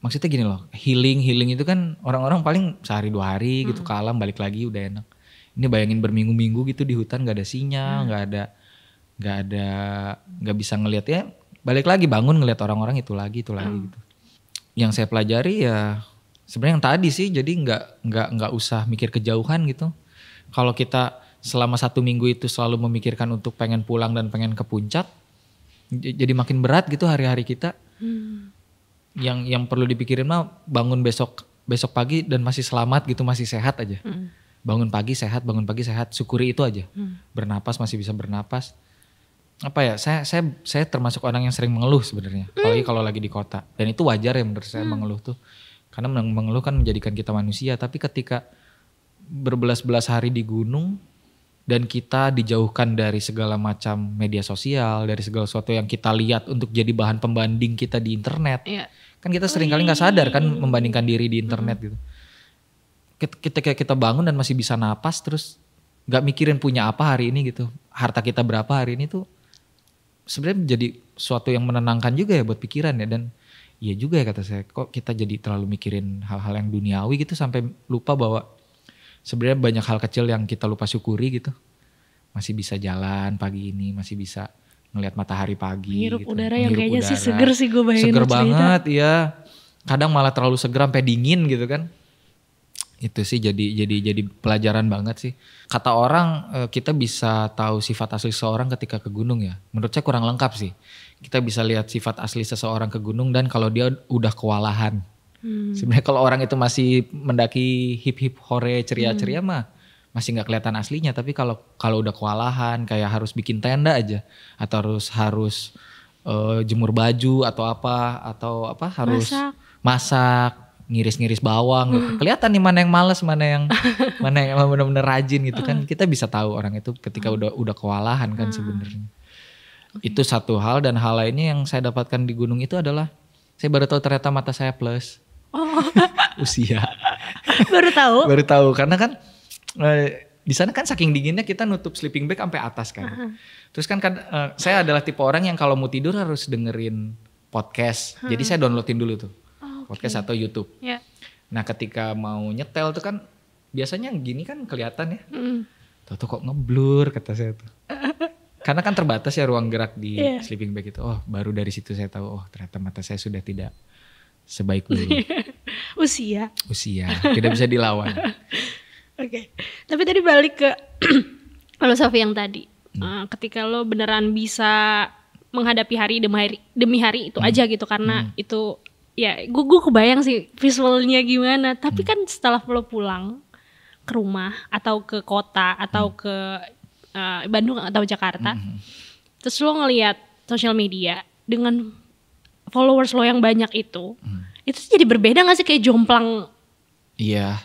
Maksudnya gini loh, healing healing itu kan orang-orang paling sehari dua hari gitu, hmm. gitu ke alam balik lagi udah enak. Ini bayangin berminggu-minggu gitu di hutan gak ada sinyal, hmm. gak ada gak ada gak bisa ngelihat ya balik lagi bangun ngeliat orang-orang itu lagi itu lagi hmm. gitu yang saya pelajari ya sebenarnya yang tadi sih jadi nggak nggak nggak usah mikir kejauhan gitu kalau kita selama satu minggu itu selalu memikirkan untuk pengen pulang dan pengen ke puncak jadi makin berat gitu hari-hari kita hmm. yang yang perlu dipikirin mah bangun besok besok pagi dan masih selamat gitu masih sehat aja hmm. bangun pagi sehat bangun pagi sehat syukuri itu aja hmm. bernapas masih bisa bernapas apa ya saya saya saya termasuk orang yang sering mengeluh sebenarnya mm. apalagi kalau lagi di kota dan itu wajar ya menurut saya mm. mengeluh tuh karena mengeluh kan menjadikan kita manusia tapi ketika berbelas-belas hari di gunung dan kita dijauhkan dari segala macam media sosial dari segala sesuatu yang kita lihat untuk jadi bahan pembanding kita di internet yeah. kan kita sering kali nggak sadar kan hmm. membandingkan diri di internet mm. gitu ketika kita bangun dan masih bisa napas terus nggak mikirin punya apa hari ini gitu harta kita berapa hari ini tuh sebenarnya jadi suatu yang menenangkan juga ya buat pikiran ya dan iya juga ya kata saya kok kita jadi terlalu mikirin hal-hal yang duniawi gitu sampai lupa bahwa sebenarnya banyak hal kecil yang kita lupa syukuri gitu masih bisa jalan pagi ini masih bisa ngelihat matahari pagi menghirup gitu. udara yang kayaknya sih seger sih gue bayangin seger banget iya kadang malah terlalu seger sampai dingin gitu kan itu sih jadi jadi jadi pelajaran banget sih kata orang eh, kita bisa tahu sifat asli seseorang ketika ke gunung ya menurut saya kurang lengkap sih kita bisa lihat sifat asli seseorang ke gunung dan kalau dia udah kewalahan hmm. sebenarnya kalau orang itu masih mendaki hip hip hore ceria ceria hmm. mah masih nggak kelihatan aslinya tapi kalau kalau udah kewalahan kayak harus bikin tenda aja atau harus harus uh, jemur baju atau apa atau apa harus masak, masak ngiris-ngiris bawang gitu. Hmm. Kelihatan nih mana yang males, mana yang mana yang benar-benar rajin gitu kan. Hmm. Kita bisa tahu orang itu ketika hmm. udah udah kewalahan kan sebenarnya. Okay. Itu satu hal dan hal lainnya yang saya dapatkan di gunung itu adalah saya baru tahu ternyata mata saya plus. Oh. Usia. baru tahu. baru tahu karena kan eh, di sana kan saking dinginnya kita nutup sleeping bag sampai atas kan. Terus kan, kan eh, saya adalah tipe orang yang kalau mau tidur harus dengerin podcast. Jadi saya downloadin dulu tuh podcast atau YouTube. Yeah. Nah ketika mau nyetel tuh kan biasanya gini kan kelihatan ya. Mm. Tuh tuh kok ngeblur kata saya tuh. Karena kan terbatas ya ruang gerak di yeah. sleeping bag itu. Oh baru dari situ saya tahu oh ternyata mata saya sudah tidak sebaik dulu. Usia. Usia tidak bisa dilawan. Oke, okay. tapi tadi balik ke filosofi yang tadi. Hmm. Uh, ketika lo beneran bisa menghadapi hari demi hari, demi hari itu hmm. aja gitu karena hmm. itu ya gue gue kebayang sih visualnya gimana tapi hmm. kan setelah lo pulang ke rumah atau ke kota atau hmm. ke uh, Bandung atau Jakarta -hmm. hmm. terus lo ngelihat sosial media dengan followers lo yang banyak itu hmm. itu jadi berbeda gak sih kayak jomplang iya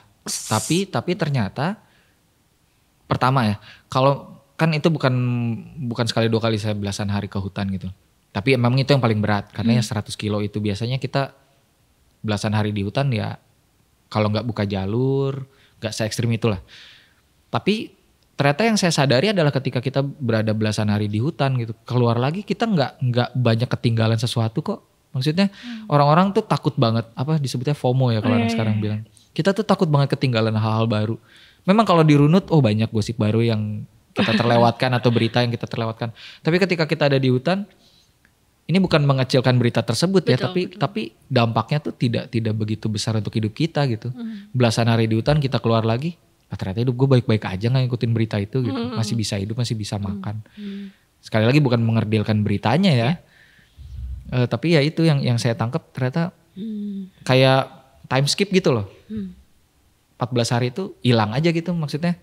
tapi tapi ternyata pertama ya kalau kan itu bukan bukan sekali dua kali saya belasan hari ke hutan gitu tapi emang memang itu yang paling berat karena hmm. yang 100 kilo itu biasanya kita belasan hari di hutan ya kalau nggak buka jalur, nggak se ekstrim itulah. Tapi ternyata yang saya sadari adalah ketika kita berada belasan hari di hutan gitu, keluar lagi kita nggak nggak banyak ketinggalan sesuatu kok. Maksudnya hmm. orang-orang hmm. tuh takut banget apa disebutnya FOMO ya kalau oh, iya, iya, sekarang iya. bilang. Kita tuh takut banget ketinggalan hal-hal baru. Memang kalau dirunut, oh banyak gosip baru yang kita terlewatkan atau berita yang kita terlewatkan. Tapi ketika kita ada di hutan, ini bukan mengecilkan berita tersebut ya, betul, ya tapi betul. tapi dampaknya tuh tidak tidak begitu besar untuk hidup kita gitu mm. belasan hari di hutan kita keluar lagi ah, ternyata hidup gue baik-baik aja nggak ngikutin berita itu gitu mm. masih bisa hidup masih bisa makan mm. sekali lagi bukan mengerdilkan beritanya ya yeah. Iya. uh, tapi ya itu yang yang saya tangkap ternyata mm. kayak time skip gitu loh mm. 14 hari itu hilang aja gitu maksudnya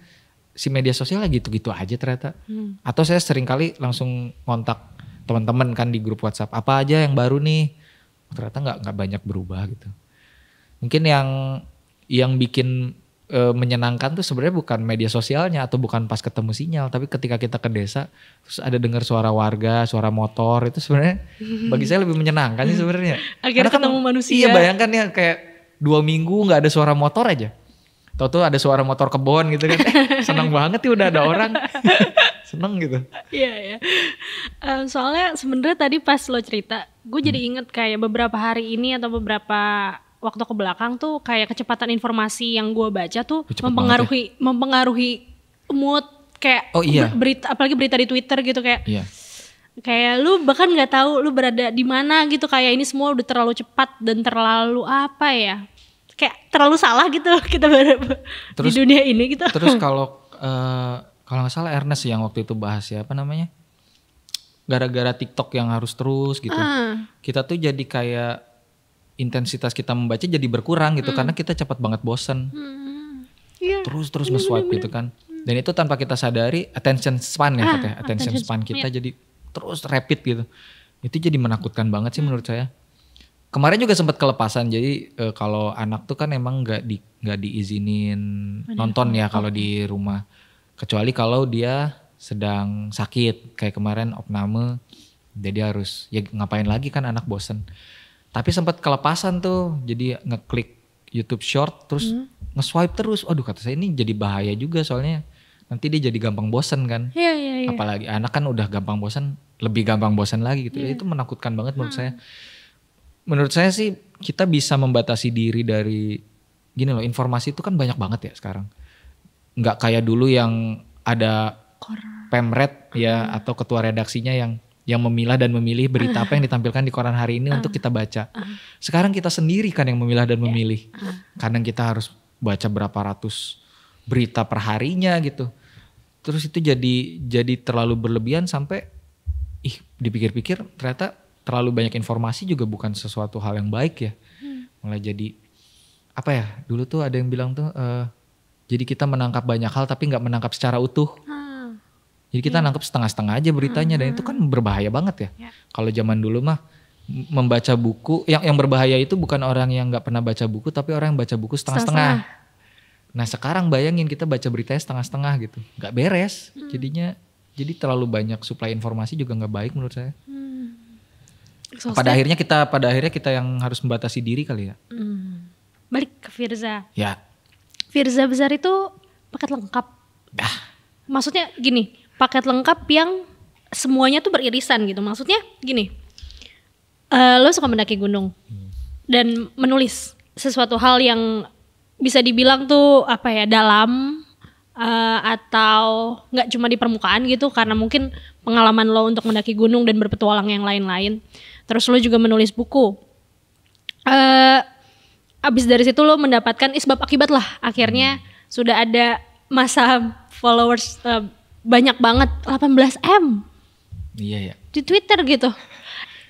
si media sosial gitu-gitu aja ternyata mm. atau saya sering kali langsung kontak teman-teman kan di grup WhatsApp apa aja yang baru nih ternyata nggak nggak banyak berubah gitu mungkin yang yang bikin e, menyenangkan tuh sebenarnya bukan media sosialnya atau bukan pas ketemu sinyal tapi ketika kita ke desa terus ada dengar suara warga suara motor itu sebenarnya bagi saya lebih menyenangkan sih sebenarnya akhirnya kan, ketemu manusia iya bayangkan ya kayak dua minggu nggak ada suara motor aja Tau tuh ada suara motor kebon gitu kan. Eh, seneng banget ya udah ada orang. seneng gitu iya ya um, soalnya sebenarnya tadi pas lo cerita gue jadi hmm. inget kayak beberapa hari ini atau beberapa waktu ke belakang tuh kayak kecepatan informasi yang gue baca tuh Cepet mempengaruhi ya. mempengaruhi mood kayak oh, iya. berita apalagi berita di Twitter gitu kayak iya. kayak lu bahkan nggak tahu lu berada di mana gitu kayak ini semua udah terlalu cepat dan terlalu apa ya kayak terlalu salah gitu kita berada terus, di dunia ini gitu terus kalau uh, kalau nggak salah Ernest yang waktu itu bahas ya apa namanya gara-gara TikTok yang harus terus gitu uh. kita tuh jadi kayak intensitas kita membaca jadi berkurang gitu mm. karena kita cepat banget bosen mm. yeah. terus terus iya, nge swipe gitu kan dan itu tanpa kita sadari attention span ya ah, katanya attention, span kita yeah. jadi terus rapid gitu itu jadi menakutkan banget sih hmm. menurut saya kemarin juga sempat kelepasan jadi e, kalau anak tuh kan emang nggak di nggak diizinin nonton ya kalau di rumah kecuali kalau dia sedang sakit kayak kemarin opname jadi harus ya ngapain lagi kan anak bosen tapi sempat kelepasan tuh jadi ngeklik YouTube Short terus hmm. nge-swipe terus aduh kata saya ini jadi bahaya juga soalnya nanti dia jadi gampang bosen kan yeah, yeah, yeah. apalagi anak kan udah gampang bosen lebih gampang bosen lagi gitu yeah. itu menakutkan banget menurut hmm. saya menurut saya sih kita bisa membatasi diri dari gini loh informasi itu kan banyak banget ya sekarang nggak kayak dulu yang ada Kor. pemret ya atau ketua redaksinya yang yang memilah dan memilih berita uh. apa yang ditampilkan di koran hari ini uh. untuk kita baca. Uh. Sekarang kita sendiri kan yang memilah dan ya. memilih. Uh. Kadang kita harus baca berapa ratus berita per harinya gitu. Terus itu jadi jadi terlalu berlebihan sampai ih dipikir-pikir ternyata terlalu banyak informasi juga bukan sesuatu hal yang baik ya. Hmm. Malah jadi apa ya? Dulu tuh ada yang bilang tuh uh, jadi kita menangkap banyak hal tapi nggak menangkap secara utuh. Hmm. Jadi kita yeah. nangkap setengah-setengah aja beritanya hmm. dan itu kan hmm. berbahaya banget ya. Yeah. Kalau zaman dulu mah membaca buku yang yang berbahaya itu bukan orang yang nggak pernah baca buku tapi orang yang baca buku setengah-setengah. Nah sekarang bayangin kita baca berita setengah-setengah gitu, nggak beres. Hmm. Jadinya jadi terlalu banyak suplai informasi juga nggak baik menurut saya. Hmm. So, pada akhirnya kita pada akhirnya kita yang harus membatasi diri kali ya. Hmm. Balik ke Firza. Ya Firza Besar itu paket lengkap. Ah. Maksudnya gini, paket lengkap yang semuanya tuh beririsan gitu. Maksudnya gini, uh, lo suka mendaki gunung hmm. dan menulis sesuatu hal yang bisa dibilang tuh apa ya dalam uh, atau nggak cuma di permukaan gitu karena mungkin pengalaman lo untuk mendaki gunung dan berpetualang yang lain-lain. Terus lo juga menulis buku. Uh, abis dari situ lo mendapatkan isbab akibat lah akhirnya hmm. sudah ada masa followers uh, banyak banget 18 m iya ya di twitter gitu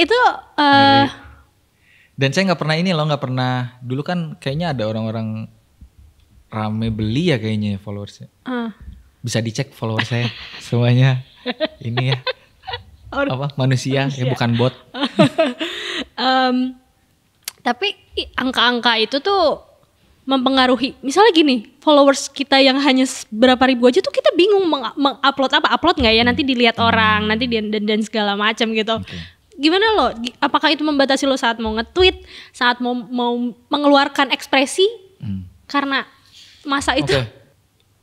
itu uh, dan saya nggak pernah ini lo nggak pernah dulu kan kayaknya ada orang-orang rame beli ya kayaknya followersnya uh. Ah. bisa dicek follower saya semuanya ini ya Or apa manusia, ya manusia. ya bukan bot um, Tapi angka-angka itu tuh mempengaruhi. Misalnya gini, followers kita yang hanya berapa ribu aja tuh kita bingung mengupload apa, upload nggak ya nanti dilihat hmm. orang, nanti dan dan, dan segala macam gitu. Okay. Gimana lo? Apakah itu membatasi lo saat mau nge-tweet, saat mau mau mengeluarkan ekspresi? Hmm. Karena masa itu. Okay.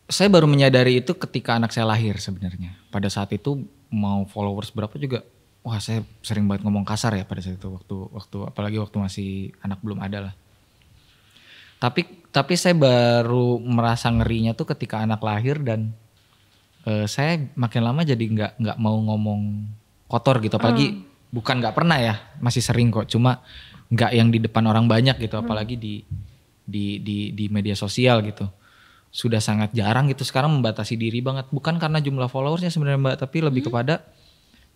Saya baru menyadari itu ketika anak saya lahir sebenarnya. Pada saat itu mau followers berapa juga wah saya sering banget ngomong kasar ya pada saat itu waktu waktu apalagi waktu masih anak belum ada lah. Tapi tapi saya baru merasa ngerinya tuh ketika anak lahir dan uh, saya makin lama jadi nggak nggak mau ngomong kotor gitu apalagi hmm. bukan nggak pernah ya masih sering kok cuma nggak yang di depan orang banyak gitu hmm. apalagi di di di di media sosial gitu sudah sangat jarang gitu sekarang membatasi diri banget bukan karena jumlah followersnya sebenarnya mbak tapi lebih hmm. kepada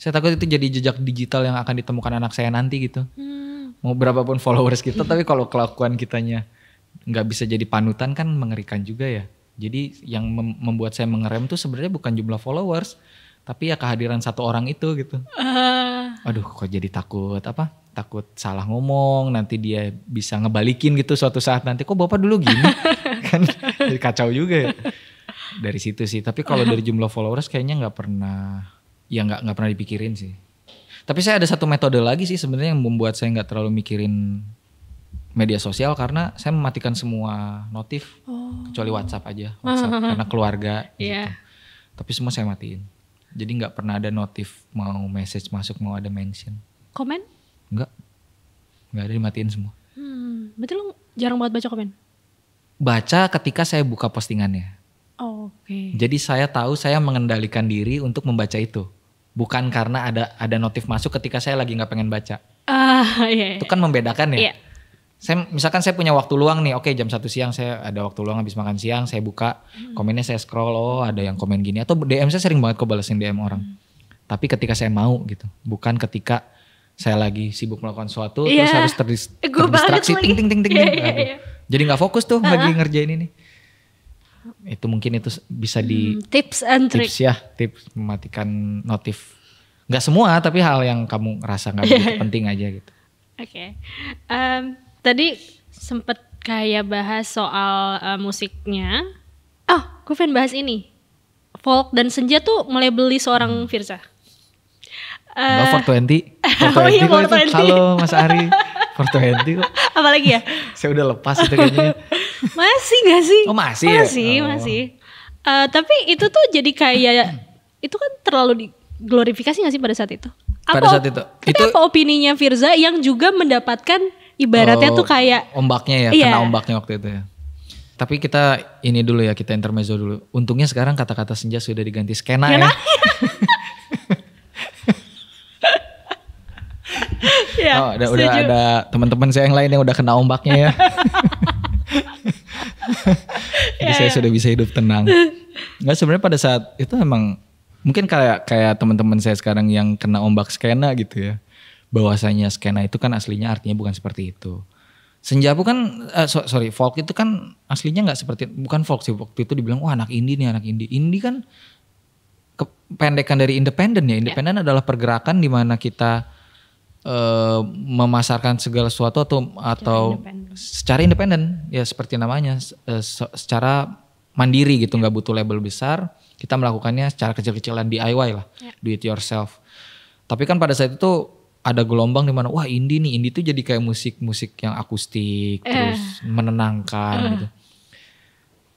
saya takut itu jadi jejak digital yang akan ditemukan anak saya nanti gitu hmm. mau berapapun followers kita hmm. tapi kalau kelakuan kitanya nggak bisa jadi panutan kan mengerikan juga ya jadi yang mem membuat saya mengerem tuh sebenarnya bukan jumlah followers tapi ya kehadiran satu orang itu gitu uh. aduh kok jadi takut apa takut salah ngomong nanti dia bisa ngebalikin gitu suatu saat nanti kok bapak dulu gini kan jadi kacau juga ya dari situ sih tapi kalau dari jumlah followers kayaknya nggak pernah ya nggak nggak pernah dipikirin sih. Tapi saya ada satu metode lagi sih sebenarnya yang membuat saya nggak terlalu mikirin media sosial karena saya mematikan semua notif oh. kecuali WhatsApp aja WhatsApp karena keluarga gitu. yeah. Tapi semua saya matiin. Jadi nggak pernah ada notif mau message masuk mau ada mention. Komen? Nggak. Nggak ada dimatiin semua. Hmm, berarti lu jarang banget baca komen? Baca ketika saya buka postingannya. Oh, Okay. Jadi saya tahu saya mengendalikan diri untuk membaca itu, bukan karena ada ada notif masuk ketika saya lagi nggak pengen baca. Ah uh, iya, Itu kan iya. membedakan ya. Iya. Saya misalkan saya punya waktu luang nih, oke okay, jam satu siang saya ada waktu luang habis makan siang, saya buka hmm. komennya saya scroll, oh ada yang komen gini atau DM saya sering banget kok balesin DM orang. Hmm. Tapi ketika saya mau gitu, bukan ketika saya lagi sibuk melakukan sesuatu yeah. terus harus terdis eh, terdistraksi ting ting ting ting. ting. Yeah, yeah. Jadi nggak fokus tuh uh -huh. lagi ngerjain ini itu mungkin itu bisa di hmm, tips and trick. ya tips mematikan notif nggak semua tapi hal yang kamu ngerasa nggak begitu penting aja gitu oke okay. um, tadi sempet kayak bahas soal uh, musiknya oh ah, gue pengen bahas ini folk dan senja tuh mulai beli seorang hmm. Firza Uh, Mbak 420 eh, 420 oh iya, 420. halo Mas Ari 420 kok apalagi ya saya udah lepas itu kayaknya masih gak sih? Oh masih. Ya? Masih, ya? oh. masih. Uh, tapi itu tuh jadi kayak itu kan terlalu di glorifikasi gak sih pada saat itu? Apa, pada saat itu. itu apa opininya Firza yang juga mendapatkan ibaratnya oh, tuh kayak ombaknya ya, iya. kena ombaknya waktu itu ya. Tapi kita ini dulu ya, kita intermezzo dulu. Untungnya sekarang kata-kata senja sudah diganti skena ya. ya, oh, udah, udah ada teman-teman saya yang lain yang udah kena ombaknya ya. Jadi yeah, saya yeah. sudah bisa hidup tenang. Enggak sebenarnya pada saat itu emang mungkin kayak kayak teman-teman saya sekarang yang kena ombak skena gitu ya. Bahwasanya skena itu kan aslinya artinya bukan seperti itu. pun kan uh, so, sorry folk itu kan aslinya nggak seperti bukan folk sih waktu itu dibilang wah anak indie nih anak indie. Indie kan kependekan dari independen ya. Independen yeah. adalah pergerakan di mana kita Eh, memasarkan segala sesuatu atau atau secara independen ya seperti namanya eh, secara mandiri gitu ya. nggak yeah. butuh label besar kita melakukannya secara kecil-kecilan DIY lah yeah. do it yourself tapi kan pada saat itu ada gelombang di mana wah indie nih indie tuh jadi kayak musik-musik yang akustik eh. terus menenangkan uh. gitu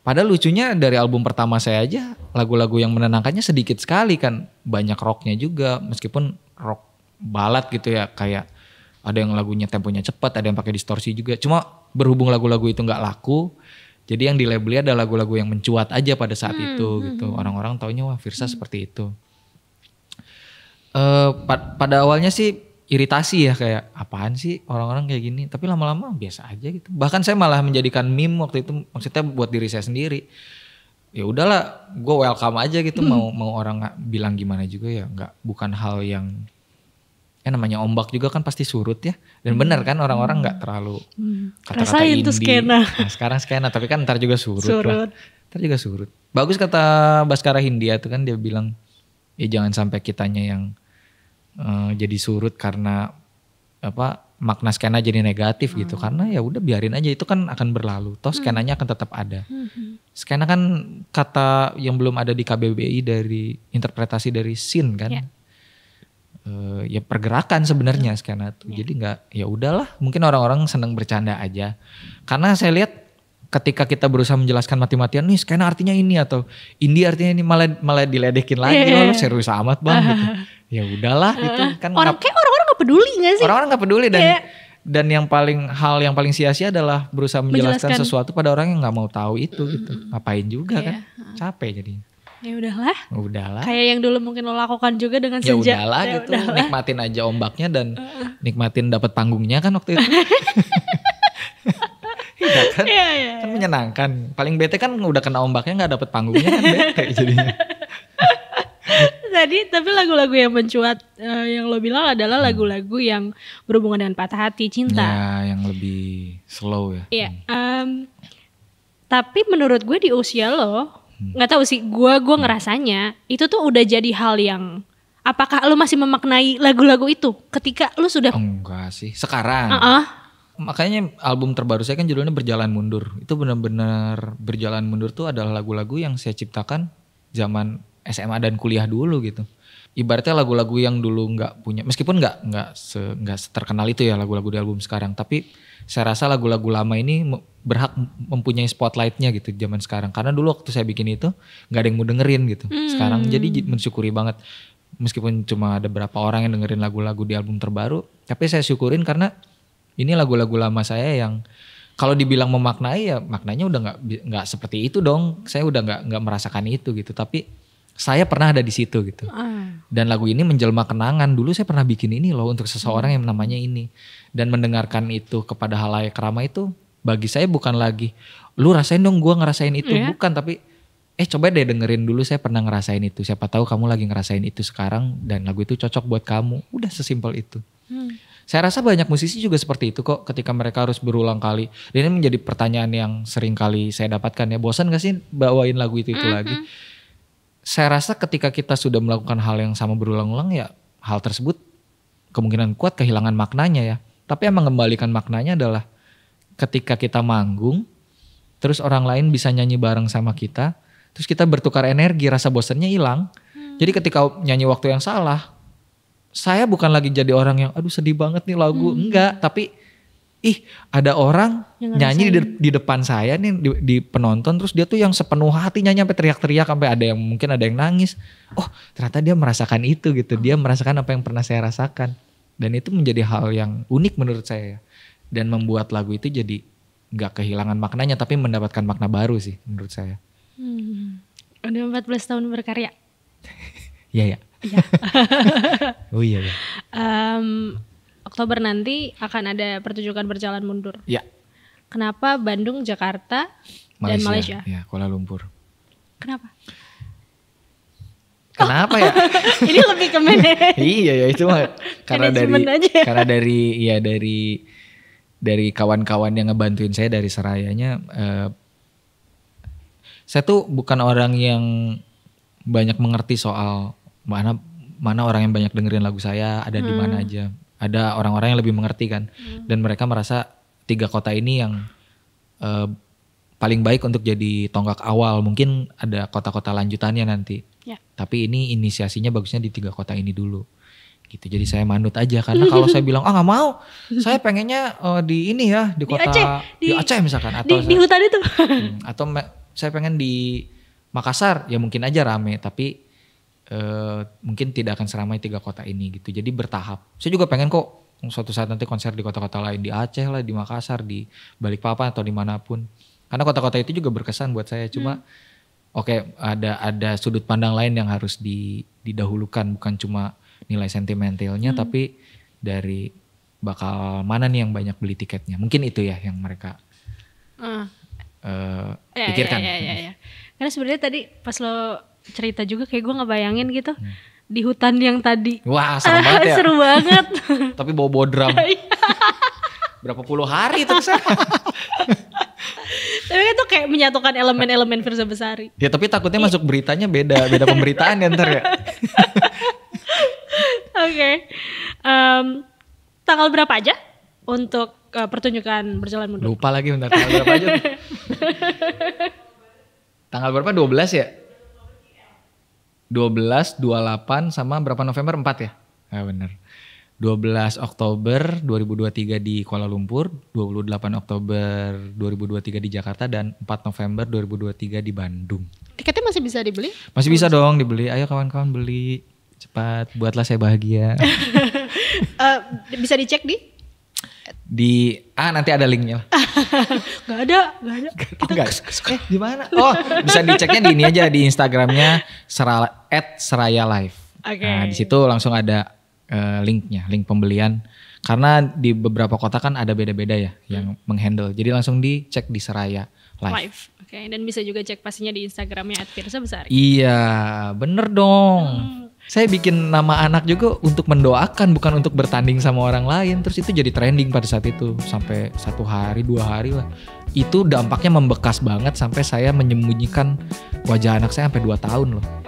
Padahal lucunya dari album pertama saya aja lagu-lagu yang menenangkannya sedikit sekali kan banyak rocknya juga meskipun rock balat gitu ya kayak ada yang lagunya temponya cepat, ada yang pakai distorsi juga. Cuma berhubung lagu-lagu itu nggak laku, jadi yang di labelnya ada lagu-lagu yang mencuat aja pada saat hmm, itu hmm, gitu. Hmm. Orang-orang taunya wah Virsa hmm. seperti itu. Uh, eh, pad pada awalnya sih iritasi ya kayak apaan sih orang-orang kayak gini. Tapi lama-lama biasa aja gitu. Bahkan saya malah menjadikan meme waktu itu maksudnya buat diri saya sendiri. Ya udahlah, gue welcome aja gitu. Hmm. Mau mau orang bilang gimana juga ya nggak bukan hal yang ya namanya ombak juga kan pasti surut ya dan hmm. benar kan orang-orang nggak -orang hmm. terlalu hmm. kata-kata Rasain indie. tuh skena nah, sekarang skena tapi kan ntar juga surut, surut. ntar juga surut bagus kata Baskara Hindia tuh kan dia bilang ya jangan sampai kitanya yang uh, jadi surut karena apa makna skena jadi negatif gitu. hmm. gitu karena ya udah biarin aja itu kan akan berlalu toh hmm. skenanya akan tetap ada hmm, hmm. skena kan kata yang belum ada di KBBI dari interpretasi dari sin kan yeah uh, ya pergerakan sebenarnya iya. sekarang skena iya. itu. Jadi nggak ya udahlah, mungkin orang-orang seneng bercanda aja. Karena saya lihat ketika kita berusaha menjelaskan mati-matian nih skena artinya ini atau ini artinya ini malah malah diledekin lagi yeah. loh serius amat bang gitu ya udahlah uh. itu kan orang kayak orang-orang nggak peduli nggak sih orang-orang nggak peduli dan yeah. dan yang paling hal yang paling sia-sia adalah berusaha menjelaskan, menjelaskan. sesuatu pada orang yang nggak mau tahu itu gitu ngapain juga yeah. kan capek jadinya Ya udahlah. Udahlah. Kayak yang dulu mungkin lo lakukan juga dengan ya senja. Ya udahlah ya gitu. Udahlah. Nikmatin aja ombaknya dan uh. nikmatin dapat panggungnya kan waktu itu. Iya kan? Ya, ya, kan iya. menyenangkan. Paling bete kan udah kena ombaknya nggak dapet panggungnya kan bete jadinya. Tadi tapi lagu-lagu yang mencuat uh, yang lo bilang adalah hmm. lagu-lagu hmm. yang berhubungan dengan patah hati cinta. Ya, yang lebih slow ya. Iya. Hmm. Um, tapi menurut gue di usia lo nggak tahu sih gue gue ngerasanya itu tuh udah jadi hal yang apakah lu masih memaknai lagu-lagu itu ketika lu sudah oh, enggak sih sekarang uh -uh. makanya album terbaru saya kan judulnya berjalan mundur itu benar-benar berjalan mundur tuh adalah lagu-lagu yang saya ciptakan zaman SMA dan kuliah dulu gitu ibaratnya lagu-lagu yang dulu nggak punya meskipun nggak nggak se terkenal itu ya lagu-lagu di album sekarang tapi saya rasa lagu-lagu lama ini berhak mempunyai spotlightnya gitu zaman sekarang karena dulu waktu saya bikin itu nggak ada yang mau dengerin gitu hmm. sekarang jadi mensyukuri banget meskipun cuma ada berapa orang yang dengerin lagu-lagu di album terbaru tapi saya syukurin karena ini lagu-lagu lama saya yang kalau dibilang memaknai ya maknanya udah nggak nggak seperti itu dong saya udah nggak nggak merasakan itu gitu tapi saya pernah ada di situ gitu. Uh. Dan lagu ini menjelma kenangan. Dulu saya pernah bikin ini loh untuk seseorang yang hmm. namanya ini. Dan mendengarkan itu kepada halayak ramai itu bagi saya bukan lagi lu rasain dong gua ngerasain itu yeah. bukan tapi eh coba deh dengerin dulu saya pernah ngerasain itu siapa tahu kamu lagi ngerasain itu sekarang dan lagu itu cocok buat kamu udah sesimpel itu hmm. saya rasa banyak musisi juga seperti itu kok ketika mereka harus berulang kali dan ini menjadi pertanyaan yang sering kali saya dapatkan ya bosan gak sih bawain lagu itu itu mm -hmm. lagi hmm saya rasa ketika kita sudah melakukan hal yang sama berulang-ulang ya hal tersebut kemungkinan kuat kehilangan maknanya ya. Tapi yang mengembalikan maknanya adalah ketika kita manggung, terus orang lain bisa nyanyi bareng sama kita, terus kita bertukar energi, rasa bosannya hilang. Hmm. Jadi ketika nyanyi waktu yang salah, saya bukan lagi jadi orang yang aduh sedih banget nih lagu, hmm. enggak, tapi ih ada orang yang nyanyi di, di depan saya nih di, di penonton terus dia tuh yang sepenuh hati nyanyi sampai teriak-teriak sampai ada yang mungkin ada yang nangis oh ternyata dia merasakan itu gitu dia ah. merasakan apa yang pernah saya rasakan dan itu menjadi hal yang unik menurut saya dan membuat lagu itu jadi nggak kehilangan maknanya tapi mendapatkan makna baru sih menurut saya hmm. udah 14 tahun berkarya ya. ya. oh iya. Ya. Um, Oktober nanti akan ada pertunjukan berjalan mundur. Ya. Kenapa Bandung, Jakarta, Malaysia, dan Malaysia? Ya, Kuala Lumpur. Kenapa? Kenapa ya? Ini lebih ke Iya ya itu mah karena dari aja. karena dari ya dari dari kawan-kawan yang ngebantuin saya dari serayanya uh, saya tuh bukan orang yang banyak mengerti soal mana mana orang yang banyak dengerin lagu saya ada hmm. di mana aja ada orang-orang yang lebih mengerti kan hmm. dan mereka merasa tiga kota ini yang uh, paling baik untuk jadi tonggak awal mungkin ada kota-kota lanjutannya nanti ya. tapi ini inisiasinya bagusnya di tiga kota ini dulu gitu jadi saya manut aja karena kalau saya bilang ah nggak mau saya pengennya uh, di ini ya di kota di Aceh, di, di Aceh misalkan atau di, di hutan itu hmm. atau saya pengen di Makassar ya mungkin aja rame tapi Eh, mungkin tidak akan seramai tiga kota ini gitu. Jadi bertahap. Saya juga pengen kok suatu saat nanti konser di kota-kota lain di Aceh lah, di Makassar, di Balikpapan atau dimanapun. Karena kota-kota itu juga berkesan buat saya. Cuma hmm. oke okay, ada ada sudut pandang lain yang harus di, didahulukan bukan cuma nilai sentimentalnya hmm. tapi dari bakal mana nih yang banyak beli tiketnya. Mungkin itu ya yang mereka uh. Uh, ya, pikirkan. Ya, ya, ya, ya. Karena sebenarnya tadi pas lo cerita juga kayak gue ngebayangin gitu hmm. di hutan yang tadi. Wah seru banget ya. seru banget. Tapi bawa bawa iya. drum Berapa puluh hari itu tapi itu kayak menyatukan elemen-elemen Firza Besari. Ya tapi takutnya masuk beritanya beda, beda pemberitaan ya ntar ya. Oke. Okay. Um, tanggal berapa aja untuk uh, pertunjukan berjalan mundur? Lupa lagi bentar tanggal berapa aja. tanggal berapa? 12 ya? 12, 28 sama berapa November 4 ya? Ya benar. 12 Oktober 2023 di Kuala Lumpur, 28 Oktober 2023 di Jakarta dan 4 November 2023 di Bandung. Tiketnya masih bisa dibeli? Masih bisa dong dibeli. Ayo kawan-kawan beli cepat buatlah saya bahagia. uh, bisa dicek di di ah nanti ada linknya lah. gak ada, nggak ada. Kita nggak suka. Eh, gimana? Oh bisa diceknya di ini aja di Instagramnya serala, at seraya live. Okay. Nah, di situ langsung ada uh, linknya, link pembelian. Karena di beberapa kota kan ada beda-beda ya hmm. yang menghandle. Jadi langsung dicek di seraya live. live. Oke, okay. dan bisa juga cek pastinya di Instagramnya at Pirsa Besar. Iya, bener dong. Hmm saya bikin nama anak juga untuk mendoakan bukan untuk bertanding sama orang lain terus itu jadi trending pada saat itu sampai satu hari dua hari lah itu dampaknya membekas banget sampai saya menyembunyikan wajah anak saya sampai dua tahun loh